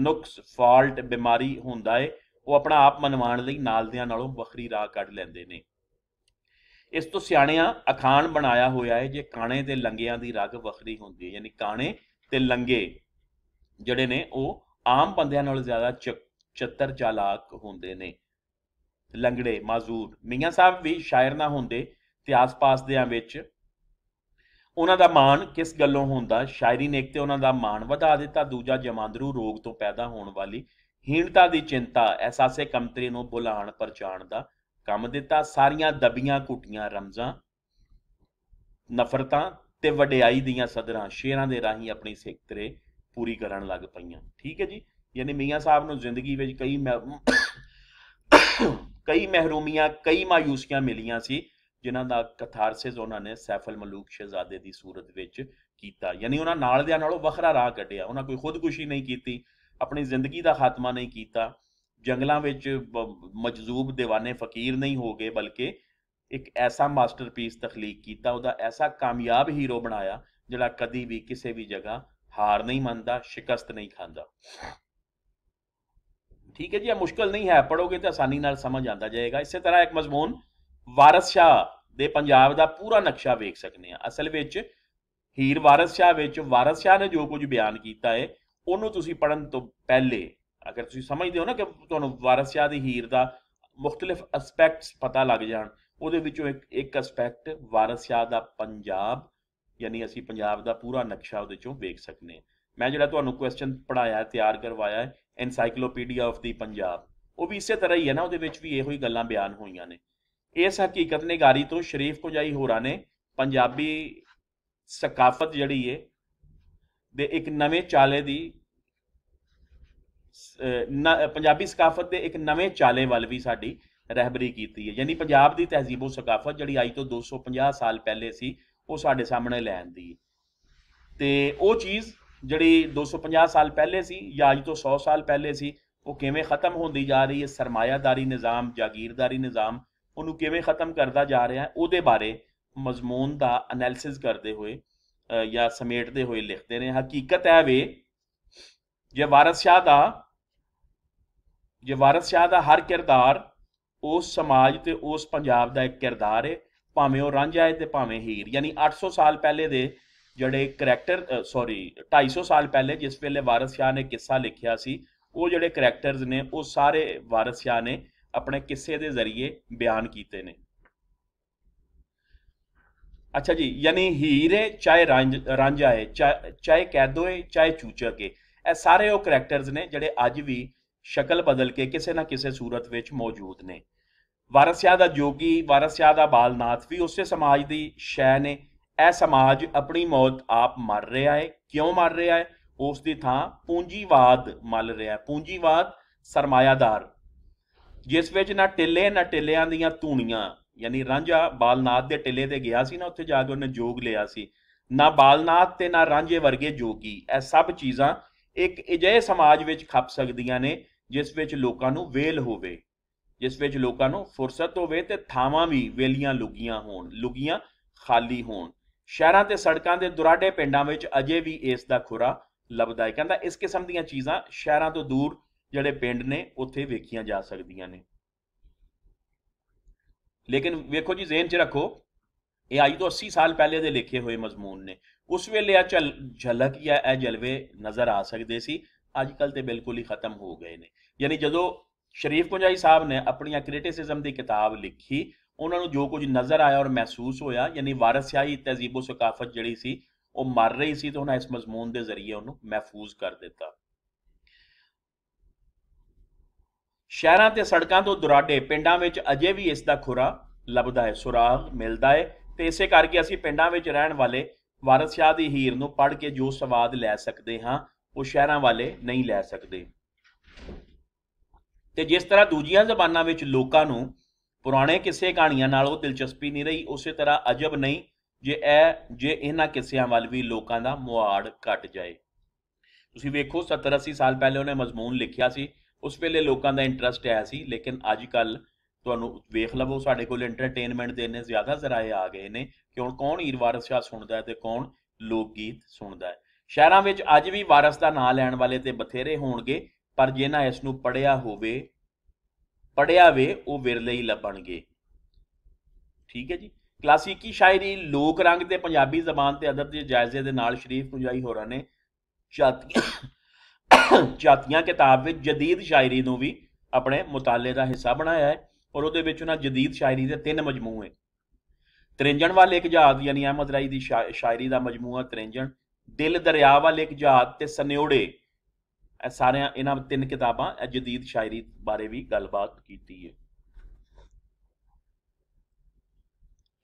ਨੁਕਸ ਫਾਲਟ ਬਿਮਾਰੀ ਹੁੰਦਾ ਏ ਉਹ ਆਪਣਾ ਆਪ ਮਨਵਾਣ ਲਈ ਨਾਲ ਨਾਲੋਂ ਵੱਖਰੀ ਰਾਹ ਕੱਢ ਲੈਂਦੇ ਨੇ ਇਸ ਤੋਂ ਸਿਆਣਿਆਂ ਅਖਾਣ ਬਣਾਇਆ ਹੋਇਆ ਹੈ ਜੇ ਕਾਣੇ ਤੇ ਲੰਗਿਆਂ ਦੀ ਰਗ ਵੱਖਰੀ ਹੁੰਦੀ ਹੈ ਯਾਨੀ ਕਾਣੇ ਤੇ ਲੰਗੇ ਜਿਹੜੇ ਨੇ ਉਹ ਆਮ ਬੰਦਿਆਂ ਨਾਲੋਂ ਜ਼ਿਆਦਾ ਚਤਰ ਚਾਲਾਕ ਹੁੰਦੇ ਨੇ ਲੰਗੜੇ ਮਾਜ਼ੂਰ ਮੀਆਂ ਸਾਹਿਬ ਵੀ ਸ਼ਾਇਰ ਨਾ ਹੁੰਦੇ ਤੇ ਆਸ-ਪਾਸ ਦੇਆਂ ਵਿੱਚ ਉਹਨਾਂ ਦਾ ਮਾਣ ਕਿਸ ਗੱਲੋਂ ਹੁੰਦਾ ਸ਼ਾਇਰੀ ਨੇ ਇੱਕ ਤੇ ਉਹਨਾਂ ਦਾ ਮਾਣ ਵਧਾ ਦਿੱਤਾ ਦੂਜਾ ਜਮਾਂਦਰੂ ਰੋਗ ਤੋਂ ਪੈਦਾ ਹੋਣ ਵਾਲੀ ਹੀਣਤਾ ਦੀ ਚਿੰਤਾ ਐਸਾਸੇ ਕਮਤਰੀ ਨੂੰ ਬੁਲਾਣ ਪਰਚਾਣ ਦਾ ਕੰਮ ਦਿੱਤਾ ਸਾਰੀਆਂ ਦਬੀਆਂ ਕੁੱਟੀਆਂ ਰਮਜ਼ਾਂ ਨਫ਼ਰਤਾਂ ਤੇ ਵਡਿਆਈ ਦੀਆਂ ਸਦਰਾਂ ਸ਼ੇਰਾਂ ਦੇ ਰਾਹੀਂ ਆਪਣੀ ਸਿੱਖਤਰੇ ਪੂਰੀ ਕਰਨ ਲੱਗ ਪਈਆਂ ਠੀਕ ਹੈ ਜੀ ਯਾਨੀ ਮੀਆਂ ਸਾਹਿਬ ਨੂੰ ਜ਼ਿੰਦਗੀ ਵਿੱਚ ਕਈ ਕਈ ਮਹਿਰੂਮੀਆਂ ਕਈ ਮਾਯੂਸੀਆਂ ਮਿਲੀਆਂ ਸੀ ਜਿਨ੍ਹਾਂ ਦਾ ਕਥਾਰਸਿਸ ਉਹਨਾਂ ਨੇ ਸੈਫਲ ਮਲੂਕ ਸ਼ਹਿਜ਼ਾਦੇ ਦੀ ਸੂਰਤ ਵਿੱਚ ਕੀਤਾ ਯਾਨੀ ਉਹਨਾਂ ਨਾਲ ਦੇ ਨਾਲੋਂ ਵੱਖਰਾ ਰਾਹ ਕੱਢਿਆ ਉਹਨਾਂ ਕੋਈ ਖੁਦਕੁਸ਼ੀ ਨਹੀਂ ਕੀਤੀ ਆਪਣੀ ਜ਼ਿੰਦਗੀ ਦਾ ਖਾਤਮਾ ਨਹੀਂ ਕੀਤਾ ਜੰਗਲਾਂ ਵਿੱਚ ਮਜਜ਼ੂਬ دیਵਾਨੇ ਫਕੀਰ ਨਹੀਂ ਹੋ ਗਏ ਬਲਕਿ ਇੱਕ ਐਸਾ ਮਾਸਟਰਪੀਸ ਤਖਲੀਕ ਕੀਤਾ ਉਹਦਾ ਐਸਾ ਕਾਮਯਾਬ ਹੀਰੋ ਬਣਾਇਆ ਜਿਹੜਾ ਕਦੀ ਵੀ ਕਿਸੇ ਵੀ ਜਗ੍ਹਾ ਹਾਰ ਨਹੀਂ ਮੰਨਦਾ ਸ਼ਿਕਸਤ ਨਹੀਂ ਖਾਂਦਾ ਠੀਕ ਹੈ ਜੀ ਇਹ ਮੁਸ਼ਕਲ ਨਹੀਂ ਹੈ ਪੜੋਗੇ ਤਾਂ ਆਸਾਨੀ ਨਾਲ ਸਮਝ ਆਂਦਾ ਜਾਏਗਾ ਇਸੇ ਤਰ੍ਹਾਂ ਇੱਕ ਮਜ਼ਮੂਨ ਵਾਰਿਸ ਸ਼ਾ ਦੇ ਪੰਜਾਬ ਦਾ ਪੂਰਾ ਨਕਸ਼ਾ ਵੇਖ ਸਕਨੇ ਆ ਅਸਲ ਵਿੱਚ ਹੀਰ ਵਾਰਿਸ ਸ਼ਾ ਵਿੱਚ ਵਾਰਿਸ ਸ਼ਾ ਨੇ ਜੋ ਕੁਝ ਬਿਆਨ ਕੀਤਾ ਹੈ ਉਹਨੂੰ ਤੁਸੀਂ ਪੜਨ ਤੋਂ ਪਹਿਲੇ ਅਗਰ ਤੁਸੀਂ ਸਮਝਦੇ ਹੋ ਨਾ ਕਿ ਤੁਹਾਨੂੰ ਵਾਰਸਿਆ ਸ਼ਾਹ ਦੀ ਹੀਰ ਦਾ ਮੁxtਲਿਫ ਐਸਪੈਕਟਸ ਪਤਾ ਲੱਗ ਜਾਣ ਉਹਦੇ ਵਿੱਚੋਂ ਇੱਕ ਇੱਕ ਐਸਪੈਕਟ ਵਾਰਸਿਆ ਸ਼ਾਹ ਦਾ ਪੰਜਾਬ ਯਾਨੀ ਅਸੀਂ ਪੰਜਾਬ ਦਾ ਪੂਰਾ ਨਕਸ਼ਾ ਉਹਦੇ ਚੋਂ ਵੇਖ ਸਕਨੇ ਮੈਂ ਜਿਹੜਾ ਤੁਹਾਨੂੰ ਕੁਐਸਚਨ ਪੜਾਇਆ ਤਿਆਰ ਕਰਵਾਇਆ ਹੈ ਐਨਸਾਈਕਲੋਪੀਡੀਆ ਆਫ ਦੀ ਪੰਜਾਬ ਉਹ ਵੀ ਇਸੇ ਤਰ੍ਹਾਂ ਹੀ ਹੈ ਨਾ ਉਹਦੇ ਵਿੱਚ ਵੀ ਇਹੋ ਹੀ ਗੱਲਾਂ ਬਿਆਨ ਹੋਈਆਂ ਨੇ ਇਸ ਹਕੀਕਤ ਨੇ ਗਾਰੀ ਤੋਂ ਸ਼ਰੀਫ ਕੋਜਾਈ ਹੋਰਾਂ ਨੇ ਪੰਜਾਬੀ ਸਕਾਫਤ ਜਿਹੜੀ ਹੈ ਦੇ ਇੱਕ ਨਵੇਂ ਚਾਲੇ ਦੀ ਪੰਜਾਬੀ ਸਕਾਫਤ ਦੇ ਇੱਕ ਨਵੇਂ ਚਾਲੇ ਵੱਲ ਵੀ ਸਾਡੀ ਰਹਿਬਰੀ ਕੀਤੀ ਹੈ ਯਾਨੀ ਪੰਜਾਬ ਦੀ ਤਹਿਜ਼ੀਬੋ ਸਕਾਫਤ ਜਿਹੜੀ ਆਈ ਤੋਂ 250 ਸਾਲ ਪਹਿਲੇ ਸੀ ਉਹ ਸਾਡੇ ਸਾਹਮਣੇ ਲੈ ਆਂਦੀ ਹੈ ਤੇ ਉਹ ਚੀਜ਼ ਜਿਹੜੀ 250 ਸਾਲ ਪਹਿਲੇ ਸੀ ਜਾਂ ਅੱਜ ਤੋਂ 100 ਸਾਲ ਪਹਿਲੇ ਸੀ ਉਹ ਕਿਵੇਂ ਖਤਮ ਹੁੰਦੀ ਜਾ ਰਹੀ ਹੈ ਸਰਮਾਇਆਦਾਰੀ ਨਿਜ਼ਾਮ ਜਾਗੀਰਦਾਰੀ ਨਿਜ਼ਾਮ ਉਹਨੂੰ ਕਿਵੇਂ ਖਤਮ ਕਰਦਾ ਜਾ ਰਿਹਾ ਹੈ ਉਹਦੇ ਬਾਰੇ ਮਜ਼ਮੂਨ ਦਾ ਅਨਾਲਿਸਿਸ ਕਰਦੇ ਹੋਏ ਜਾਂ ਸਮੇਟਦੇ ਹੋਏ ਲਿਖਦੇ ਨੇ ਹਕੀਕਤ ਹੈ ਵੇ ਜੇ ਵਾਰਿਸ ਸ਼ਾਹ ਦਾ ਜੇ ਵਾਰਿਸ ਸ਼ਾਹ ਦਾ ਹਰ ਕਿਰਦਾਰ ਉਸ ਸਮਾਜ ਤੇ ਉਸ ਪੰਜਾਬ ਦਾ ਇੱਕ ਕਿਰਦਾਰ ਹੈ ਭਾਵੇਂ ਉਹ ਰਾਂਝਾ ਹੈ ਤੇ ਭਾਵੇਂ ਹੀਰ ਯਾਨੀ 800 ਸਾਲ ਪਹਿਲੇ ਦੇ ਜਿਹੜੇ ਕੈਰੈਕਟਰ ਸੌਰੀ 250 ਸਾਲ ਪਹਿਲੇ ਜਿਸ ਵੇਲੇ ਵਾਰਿਸ ਸ਼ਾਹ ਨੇ ਕਿੱਸਾ ਲਿਖਿਆ ਸੀ ਉਹ ਜਿਹੜੇ ਕੈਰੈਕਟਰਸ ਨੇ ਉਹ ਸਾਰੇ ਵਾਰਿਸ ਸ਼ਾਹ ਨੇ ਆਪਣੇ ਕਿੱਸੇ ਦੇ ਜ਼ਰੀਏ ਬਿਆਨ ਕੀਤੇ ਨੇ ਅੱਛਾ ਜੀ ਯਾਨੀ ਹੀਰੇ ਚਾਹੇ ਰਾਂਝਾ ਹੈ ਚਾਹੇ ਕੈਦੋਏ ਚਾਹੇ ਚੂਚਕੇ ਇਹ ਸਾਰੇ ਉਹ ਕੈਰੈਕਟਰਸ ਨੇ ਜਿਹੜੇ ਅੱਜ ਵੀ ਸ਼ਕਲ ਬਦਲ ਕੇ ਕਿਸੇ ਨਾ ਕਿਸੇ ਸੂਰਤ ਵਿੱਚ ਮੌਜੂਦ ਨੇ ਵਾਰਸਿਆ ਦਾ ਜੋਗੀ ਵਾਰਸਿਆ ਦਾ ਬਾਲਨਾਥ ਵੀ ਉਸੇ ਸਮਾਜ ਦੀ ਸ਼ੈ ਨੇ ਇਹ ਸਮਾਜ ਆਪਣੀ ਮੌਤ ਆਪ ਮਰ ਰਿਹਾ ਹੈ ਕਿਉਂ ਮਰ ਰਿਹਾ ਹੈ ਉਸ ਦੀ ਥਾਂ ਪੂੰਜੀਵਾਦ ਮਲ ਰਿਹਾ ਹੈ ਪੂੰਜੀਵਾਦ ਸਰਮਾਇਆਦਾਰ ਜਿਸ ਵਿੱਚ ਨਾ ਟਿੱਲੇ ਨਾ ਟਿੱਲਿਆਂ ਦੀਆਂ ਧੂਣੀਆਂ ਯਾਨੀ ਰਾਂਝਾ ਬਾਲਨਾਥ ਦੇ ਟਿੱਲੇ ਤੇ ਗਿਆ ਸੀ ਨਾ ਉੱਥੇ ਜਾ ਕੇ ਉਹਨੇ ਜੋਗ ਲਿਆ ਸੀ ਨਾ ਬਾਲਨਾਥ ਤੇ ਨਾ ਰਾਂਝੇ ਵਰਗੇ ਜੋਗੀ ਇਹ ਸਭ ਚੀਜ਼ਾਂ ਇੱਕ ਅਜਿਹੇ ਸਮਾਜ ਵਿੱਚ ਖੱਪ ਸਕਦੀਆਂ ਨੇ ਜਿਸ ਵਿੱਚ ਲੋਕਾਂ ਨੂੰ ਵੇਲ ਹੋਵੇ ਜਿਸ ਵਿੱਚ ਲੋਕਾਂ ਨੂੰ ਫੁਰਸਤ ਹੋਵੇ ਤੇ ਥਾਵਾਂ ਵੀ ਵੇਲੀਆਂ ਲੁਗੀਆਂ ਹੋਣ ਲੁਗੀਆਂ ਖਾਲੀ ਹੋਣ ਸ਼ਹਿਰਾਂ ਤੇ ਸੜਕਾਂ ਦੇ ਦੁਰਾਡੇ ਪਿੰਡਾਂ ਵਿੱਚ ਅਜੇ ਵੀ ਇਸ ਦਾ ਖੁਰਾ ਲੱਭਦਾ ਹੈ ਕਹਿੰਦਾ ਇਸ ਕਿਸਮ ਦੀਆਂ ਚੀਜ਼ਾਂ ਸ਼ਹਿਰਾਂ ਤੋਂ ਦੂਰ ਜਿਹੜੇ ਪਿੰਡ ਨੇ ਉੱਥੇ ਵੇਖੀਆਂ ਜਾ ਸਕਦੀਆਂ ਨੇ ਲੇਕਿਨ ਵੇਖੋ ਜੀ ਜ਼ਹਿਨ 'ਚ ਰੱਖੋ ਇਹ ਆਈ ਤੋਂ 80 ਸਾਲ ਪਹਿਲੇ ਦੇ ਲਿਖੇ ਹੋਏ ਮਜ਼ਮੂਨ ਨੇ ਉਸ ਵੇਲੇ ਆ ਝਲਕ ਜਾਂ ਇਹ ਜਲਵੇ ਨਜ਼ਰ ਆ ਸਕਦੇ ਸੀ ਅੱਜ ਕੱਲ ਤੇ ਬਿਲਕੁਲ ਹੀ ਖਤਮ ਹੋ ਗਏ ਨੇ ਯਾਨੀ ਜਦੋਂ ਸ਼ਰੀਫ ਕੁੰਜਾਈ ਸਾਹਿਬ ਨੇ ਆਪਣੀਆਂ ਕ੍ਰਿਟਿਸਿਜ਼ਮ ਦੀ ਕਿਤਾਬ ਲਿਖੀ ਉਹਨਾਂ ਨੂੰ ਜੋ ਕੁਝ ਨਜ਼ਰ ਆਇਆ ਔਰ ਮਹਿਸੂਸ ਹੋਇਆ ਯਾਨੀ ਵਾਰਸਿਆਈ ਤਹਿਜ਼ੀਬੋ ਸਕਾਫਤ ਜਿਹੜੀ ਸੀ ਉਹ ਮਰ ਰਹੀ ਸੀ ਤਾਂ ਉਹਨਾਂ ਇਸ ਮਜ਼ਮੂਨ ਦੇ ਜ਼ਰੀਏ ਉਹਨੂੰ ਮਹਿਫੂਜ਼ ਕਰ ਦਿੱਤਾ ਸ਼ਹਿਰਾਂ ਤੇ ਸੜਕਾਂ ਤੋਂ ਦੁਰਾਡੇ ਪਿੰਡਾਂ ਵਿੱਚ ਅਜੇ ਵੀ ਇਸ ਦਾ ਖੁਰਾ ਲੱਭਦਾ ਹੈ ਸੁਰਾਗ ਮਿਲਦਾ ਹੈ ਤੇ ਇਸੇ ਕਰਕੇ ਅਸੀਂ ਪਿੰਡਾਂ ਵਿੱਚ ਰਹਿਣ ਵਾਲੇ ਵਾਰਿਸ ਸ਼ਾਹ ਦੀ ਹੀਰ ਨੂੰ ਪੜ੍ਹ ਕੇ ਜੋ ਸਵਾਦ ਲੈ ਸਕਦੇ ਹਾਂ ਉਹ ਸ਼ਹਿਰਾਂ ਵਾਲੇ ਨਹੀਂ ਲੈ ਸਕਦੇ ਤੇ ਜਿਸ ਤਰ੍ਹਾਂ ਦੂਜੀਆਂ ਜ਼ਬਾਨਾਂ ਵਿੱਚ ਲੋਕਾਂ ਨੂੰ ਪੁਰਾਣੇ ਕਿੱਸੇ ਕਹਾਣੀਆਂ ਨਾਲ ਉਹ ਦਿਲਚਸਪੀ ਨਹੀਂ ਰਹੀ ਉਸੇ ਤਰ੍ਹਾਂ ਅਜਬ ਨਹੀਂ ਜੇ ਇਹ ਜੇ ਇਹਨਾਂ ਕਿੱਸਿਆਂ ਵੱਲ ਵੀ ਲੋਕਾਂ ਦਾ ਮੁਆੜ ਘਟ ਜਾਏ ਤੁਸੀਂ ਵੇਖੋ 70 80 ਸਾਲ ਪਹਿਲੇ ਉਹਨੇ ਮਜ਼ਮੂਨ ਲਿਖਿਆ ਸੀ ਉਸ ਵੇਲੇ ਲੋਕਾਂ ਦਾ ਇੰਟਰਸਟ ਆਇਆ ਸੀ ਲੇਕਿਨ ਅੱਜ ਕੱਲ ਤੁਹਾਨੂੰ ਵੇਖ ਲਵੋ ਸਾਡੇ ਕੋਲ ਐਂਟਰਟੇਨਮੈਂਟ ਦੇ ਨੇ ਜ਼ਿਆਦਾ ਜ਼ਰਾਏ ਆ ਗਏ ਨੇ ਕਿ ਹੁਣ ਕੌਣ ਹੀਰ ਵਾਰਸ ਸ਼ਾਹ ਸੁਣਦਾ ਹੈ ਤੇ ਕੌਣ ਲੋਕ ਗੀਤ ਸੁਣਦਾ ਹੈ ਸ਼ਹਿਰਾਂ ਵਿੱਚ ਅੱਜ ਵੀ ਵਾਰਸ ਦਾ ਨਾਮ ਲੈਣ ਵਾਲੇ ਤੇ ਬਥੇਰੇ ਹੋਣਗੇ ਪਰ ਜਿਨ੍ਹਾਂ ਇਸ ਨੂੰ ਪੜਿਆ ਹੋਵੇ ਪੜਿਆ ਵੇ ਉਹ ਵਿਰਲੇ ਹੀ ਲੱਭਣਗੇ ਠੀਕ ਹੈ ਜੀ ਕਲਾਸੀਕੀ ਸ਼ਾਇਰੀ ਲੋਕ ਰੰਗ ਤੇ ਪੰਜਾਬੀ ਜ਼ਬਾਨ ਤੇ ਅਦਬ ਦੇ ਜਾਇਜ਼ੇ ਦੇ ਨਾਲ ਸ਼ਰੀਫ ਪੁੰਜਾਈ ਰਹੇ ਨੇ ਛਾਤੀਆਂ ਜਾਤੀਆਂ ਕਿਤਾਬ ਵਿੱਚ ਜਦੀਦ ਸ਼ਾਇਰੀ ਨੂੰ ਵੀ ਆਪਣੇ ਮੁਤਾਲੇ ਦਾ ਹਿੱਸਾ ਬਣਾਇਆ ਹੈ ਔਰ ਉਹਦੇ ਵਿੱਚ ਉਹਨਾਂ ਜਦੀਦ ਸ਼ਾਇਰੀ ਦੇ ਤਿੰਨ ਮਜਮੂਏ ਤਰਿੰਜਣ ਵਾਲੇ ਇੱਕ ਜਹਾਦ ਯਾਨੀ ਅਹਿਮਦ ਰਾਈ ਦੀ ਸ਼ਾਇਰੀ ਦਾ ਮਜਮੂਆ ਤਰਿੰਜਣ ਦਿਲ ਦਰਿਆ ਵਾਲੇ ਇੱਕ ਜਹਾਦ ਤੇ ਸਨਿਉੜੇ ਇਹ ਸਾਰਿਆਂ ਇਹਨਾਂ ਤਿੰਨ ਕਿਤਾਬਾਂ ਜਦੀਦ ਸ਼ਾਇਰੀ ਬਾਰੇ ਵੀ ਗੱਲਬਾਤ ਕੀਤੀ ਹੈ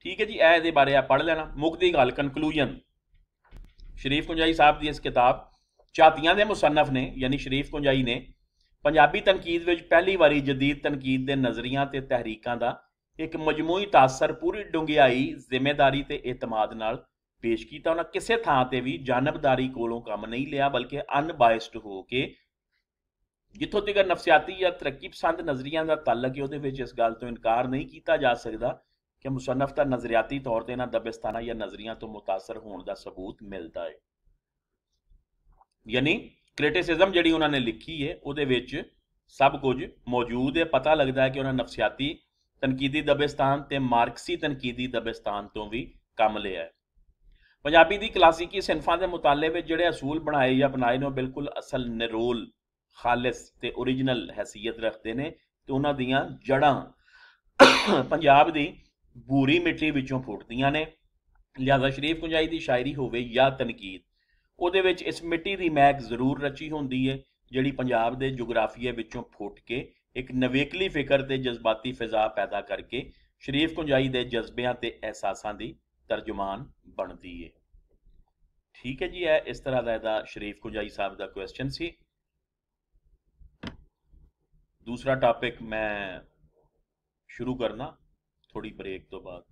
ਠੀਕ ਹੈ ਜੀ ਇਹ ਦੇ ਬਾਰੇ ਆ ਪੜ ਲੈਣਾ ਮੁਕਤੀ ਗੱਲ ਕਨਕਲੂਜਨ ਸ਼ਰੀਫ ਕੁੰਜਾਈ ਸਾਹਿਬ ਦੀ ਇਸ ਕਿਤਾਬ ਚਾਤੀਆਂ ਦੇ ਮੁਸੰਨਫ ਨੇ ਯਾਨੀ ਸ਼ਰੀਫ ਕੁੰਜਾਈ ਨੇ ਪੰਜਾਬੀ ਤਨਕੀਦ ਵਿੱਚ ਪਹਿਲੀ ਵਾਰੀ ਜਦੀਦ ਤਨਕੀਦ ਦੇ ਨਜ਼ਰੀਆਂ ਤੇ ਤਹਿਰੀਕਾਂ ਦਾ ਇੱਕ ਮਜਮੂਈ ਤਾਸਰ ਪੂਰੀ ਡੁੰਗਿਆਈ ਜ਼ਿੰਮੇਵਾਰੀ ਤੇ ਇਤਮਾਦ ਨਾਲ ਪੇਸ਼ ਕੀਤਾ ਉਹਨਾਂ ਕਿਸੇ ਥਾਂ ਤੇ ਵੀ ਜਾਨਬਦਾਰੀ ਕੋਲੋਂ ਕੰਮ ਨਹੀਂ ਲਿਆ ਬਲਕਿ ਅਨਬਾਇਸਡ ਹੋ ਕੇ ਜਿੱਥੋਂ ਤੱਕ ਨਫਸੀਆਤੀ ਜਾਂ ਤਰੱਕੀ ਪਸੰਦ ਨਜ਼ਰੀਆਂ ਦਾ ਤਾਲਕ ਹੈ ਉਹਦੇ ਵਿੱਚ ਇਸ ਗੱਲ ਤੋਂ ਇਨਕਾਰ ਨਹੀਂ ਕੀਤਾ ਜਾ ਸਕਦਾ ਕਿ ਮੁਸੰਨਫ ਦਾ ਨਜ਼ਰੀਆਤੀ ਤੌਰ ਤੇ ਇਹਨਾਂ ਦਬਿਸਤਾਨਾ ਜਾਂ ਨਜ਼ਰੀਆਂ ਤੋਂ ਮੁਤਾਸਰ ਹੋਣ ਦਾ ਸਬੂਤ ਮਿਲਦਾ ਹੈ ਯਾਨੀ ਕ੍ਰਿਟਿਸਿਜ਼ਮ ਜਿਹੜੀ ਉਹਨਾਂ ਨੇ ਲਿਖੀ ਹੈ ਉਹਦੇ ਵਿੱਚ ਸਭ ਕੁਝ ਮੌਜੂਦ ਹੈ ਪਤਾ ਲੱਗਦਾ ਹੈ ਕਿ ਉਹਨਾਂ ਨਫਸੀਆਤੀ ਤਨਕੀਦੀ ਦਬਿਸਤਾਨ ਤੇ ਮਾਰਕਸੀ ਤਨਕੀਦੀ ਦਬਿਸਤਾਨ ਤੋਂ ਵੀ ਕੰਮ ਲਿਆ ਹੈ ਪੰਜਾਬੀ ਦੀ ਕਲਾਸਿਕੀ ਸਿੰਫਾਂ ਦੇ ਮੁਤਾਲੇ ਵਿੱਚ ਜਿਹੜੇ ਅਸੂਲ ਬਣਾਏ ਜਾਂ ਬਣਾਏ ਨੇ ਉਹ ਬਿਲਕੁਲ ਅਸਲ ਨਿਰੋਲ ਖਾਲਸ ਤੇ origignal ਹیثیت ਰੱਖਦੇ ਨੇ ਤੇ ਉਹਨਾਂ ਦੀਆਂ ਜੜਾਂ ਪੰਜਾਬ ਦੀ ਬੂਰੀ ਮਿੱਟੀ ਵਿੱਚੋਂ ਫੁੱਟਦੀਆਂ ਨੇ ਲਿਆਦਾ ਸ਼ਰੀਫ ਕੁੰਜਾਈ ਦੀ ਸ਼ਾਇਰੀ ਹੋਵੇ ਜਾਂ ਤਨਕੀਦ ਉਹਦੇ ਵਿੱਚ ਇਸ ਮਿੱਟੀ ਦੀ ਮਹਿਕ ਜ਼ਰੂਰ ਰਚੀ ਹੁੰਦੀ ਹੈ ਜਿਹੜੀ ਪੰਜਾਬ ਦੇ ਜੋਗਰਾਫੀਏ ਵਿੱਚੋਂ ਫੁੱਟ ਕੇ ਇੱਕ ਨਵੇਕਲੀ ਫਿਕਰ ਤੇ ਜਜ਼ਬਾਤੀ ਫਿਜ਼ਾ ਪੈਦਾ ਕਰਕੇ ਸ਼ਰੀਫ ਕੁੰਜਾਈ ਦੇ ਜਜ਼ਬਿਆਂ ਤੇ ਅਹਿਸਾਸਾਂ ਦੀ ਤਰਜਮਾਨ ਬਣਦੀ ਹੈ ਠੀਕ ਹੈ ਜੀ ਇਹ ਇਸ ਤਰ੍ਹਾਂ ਦਾ ਇਹਦਾ ਸ਼ਰੀਫ ਕੁੰਜਾਈ ਸਾਹਿਬ ਦਾ ਕੁਐਸਚਨ ਸੀ ਦੂਸਰਾ ਟਾਪਿਕ ਮੈਂ ਸ਼ੁਰੂ ਕਰਨਾ ਥੋੜੀ ਬ੍ਰੇਕ ਤੋਂ ਬਾਅਦ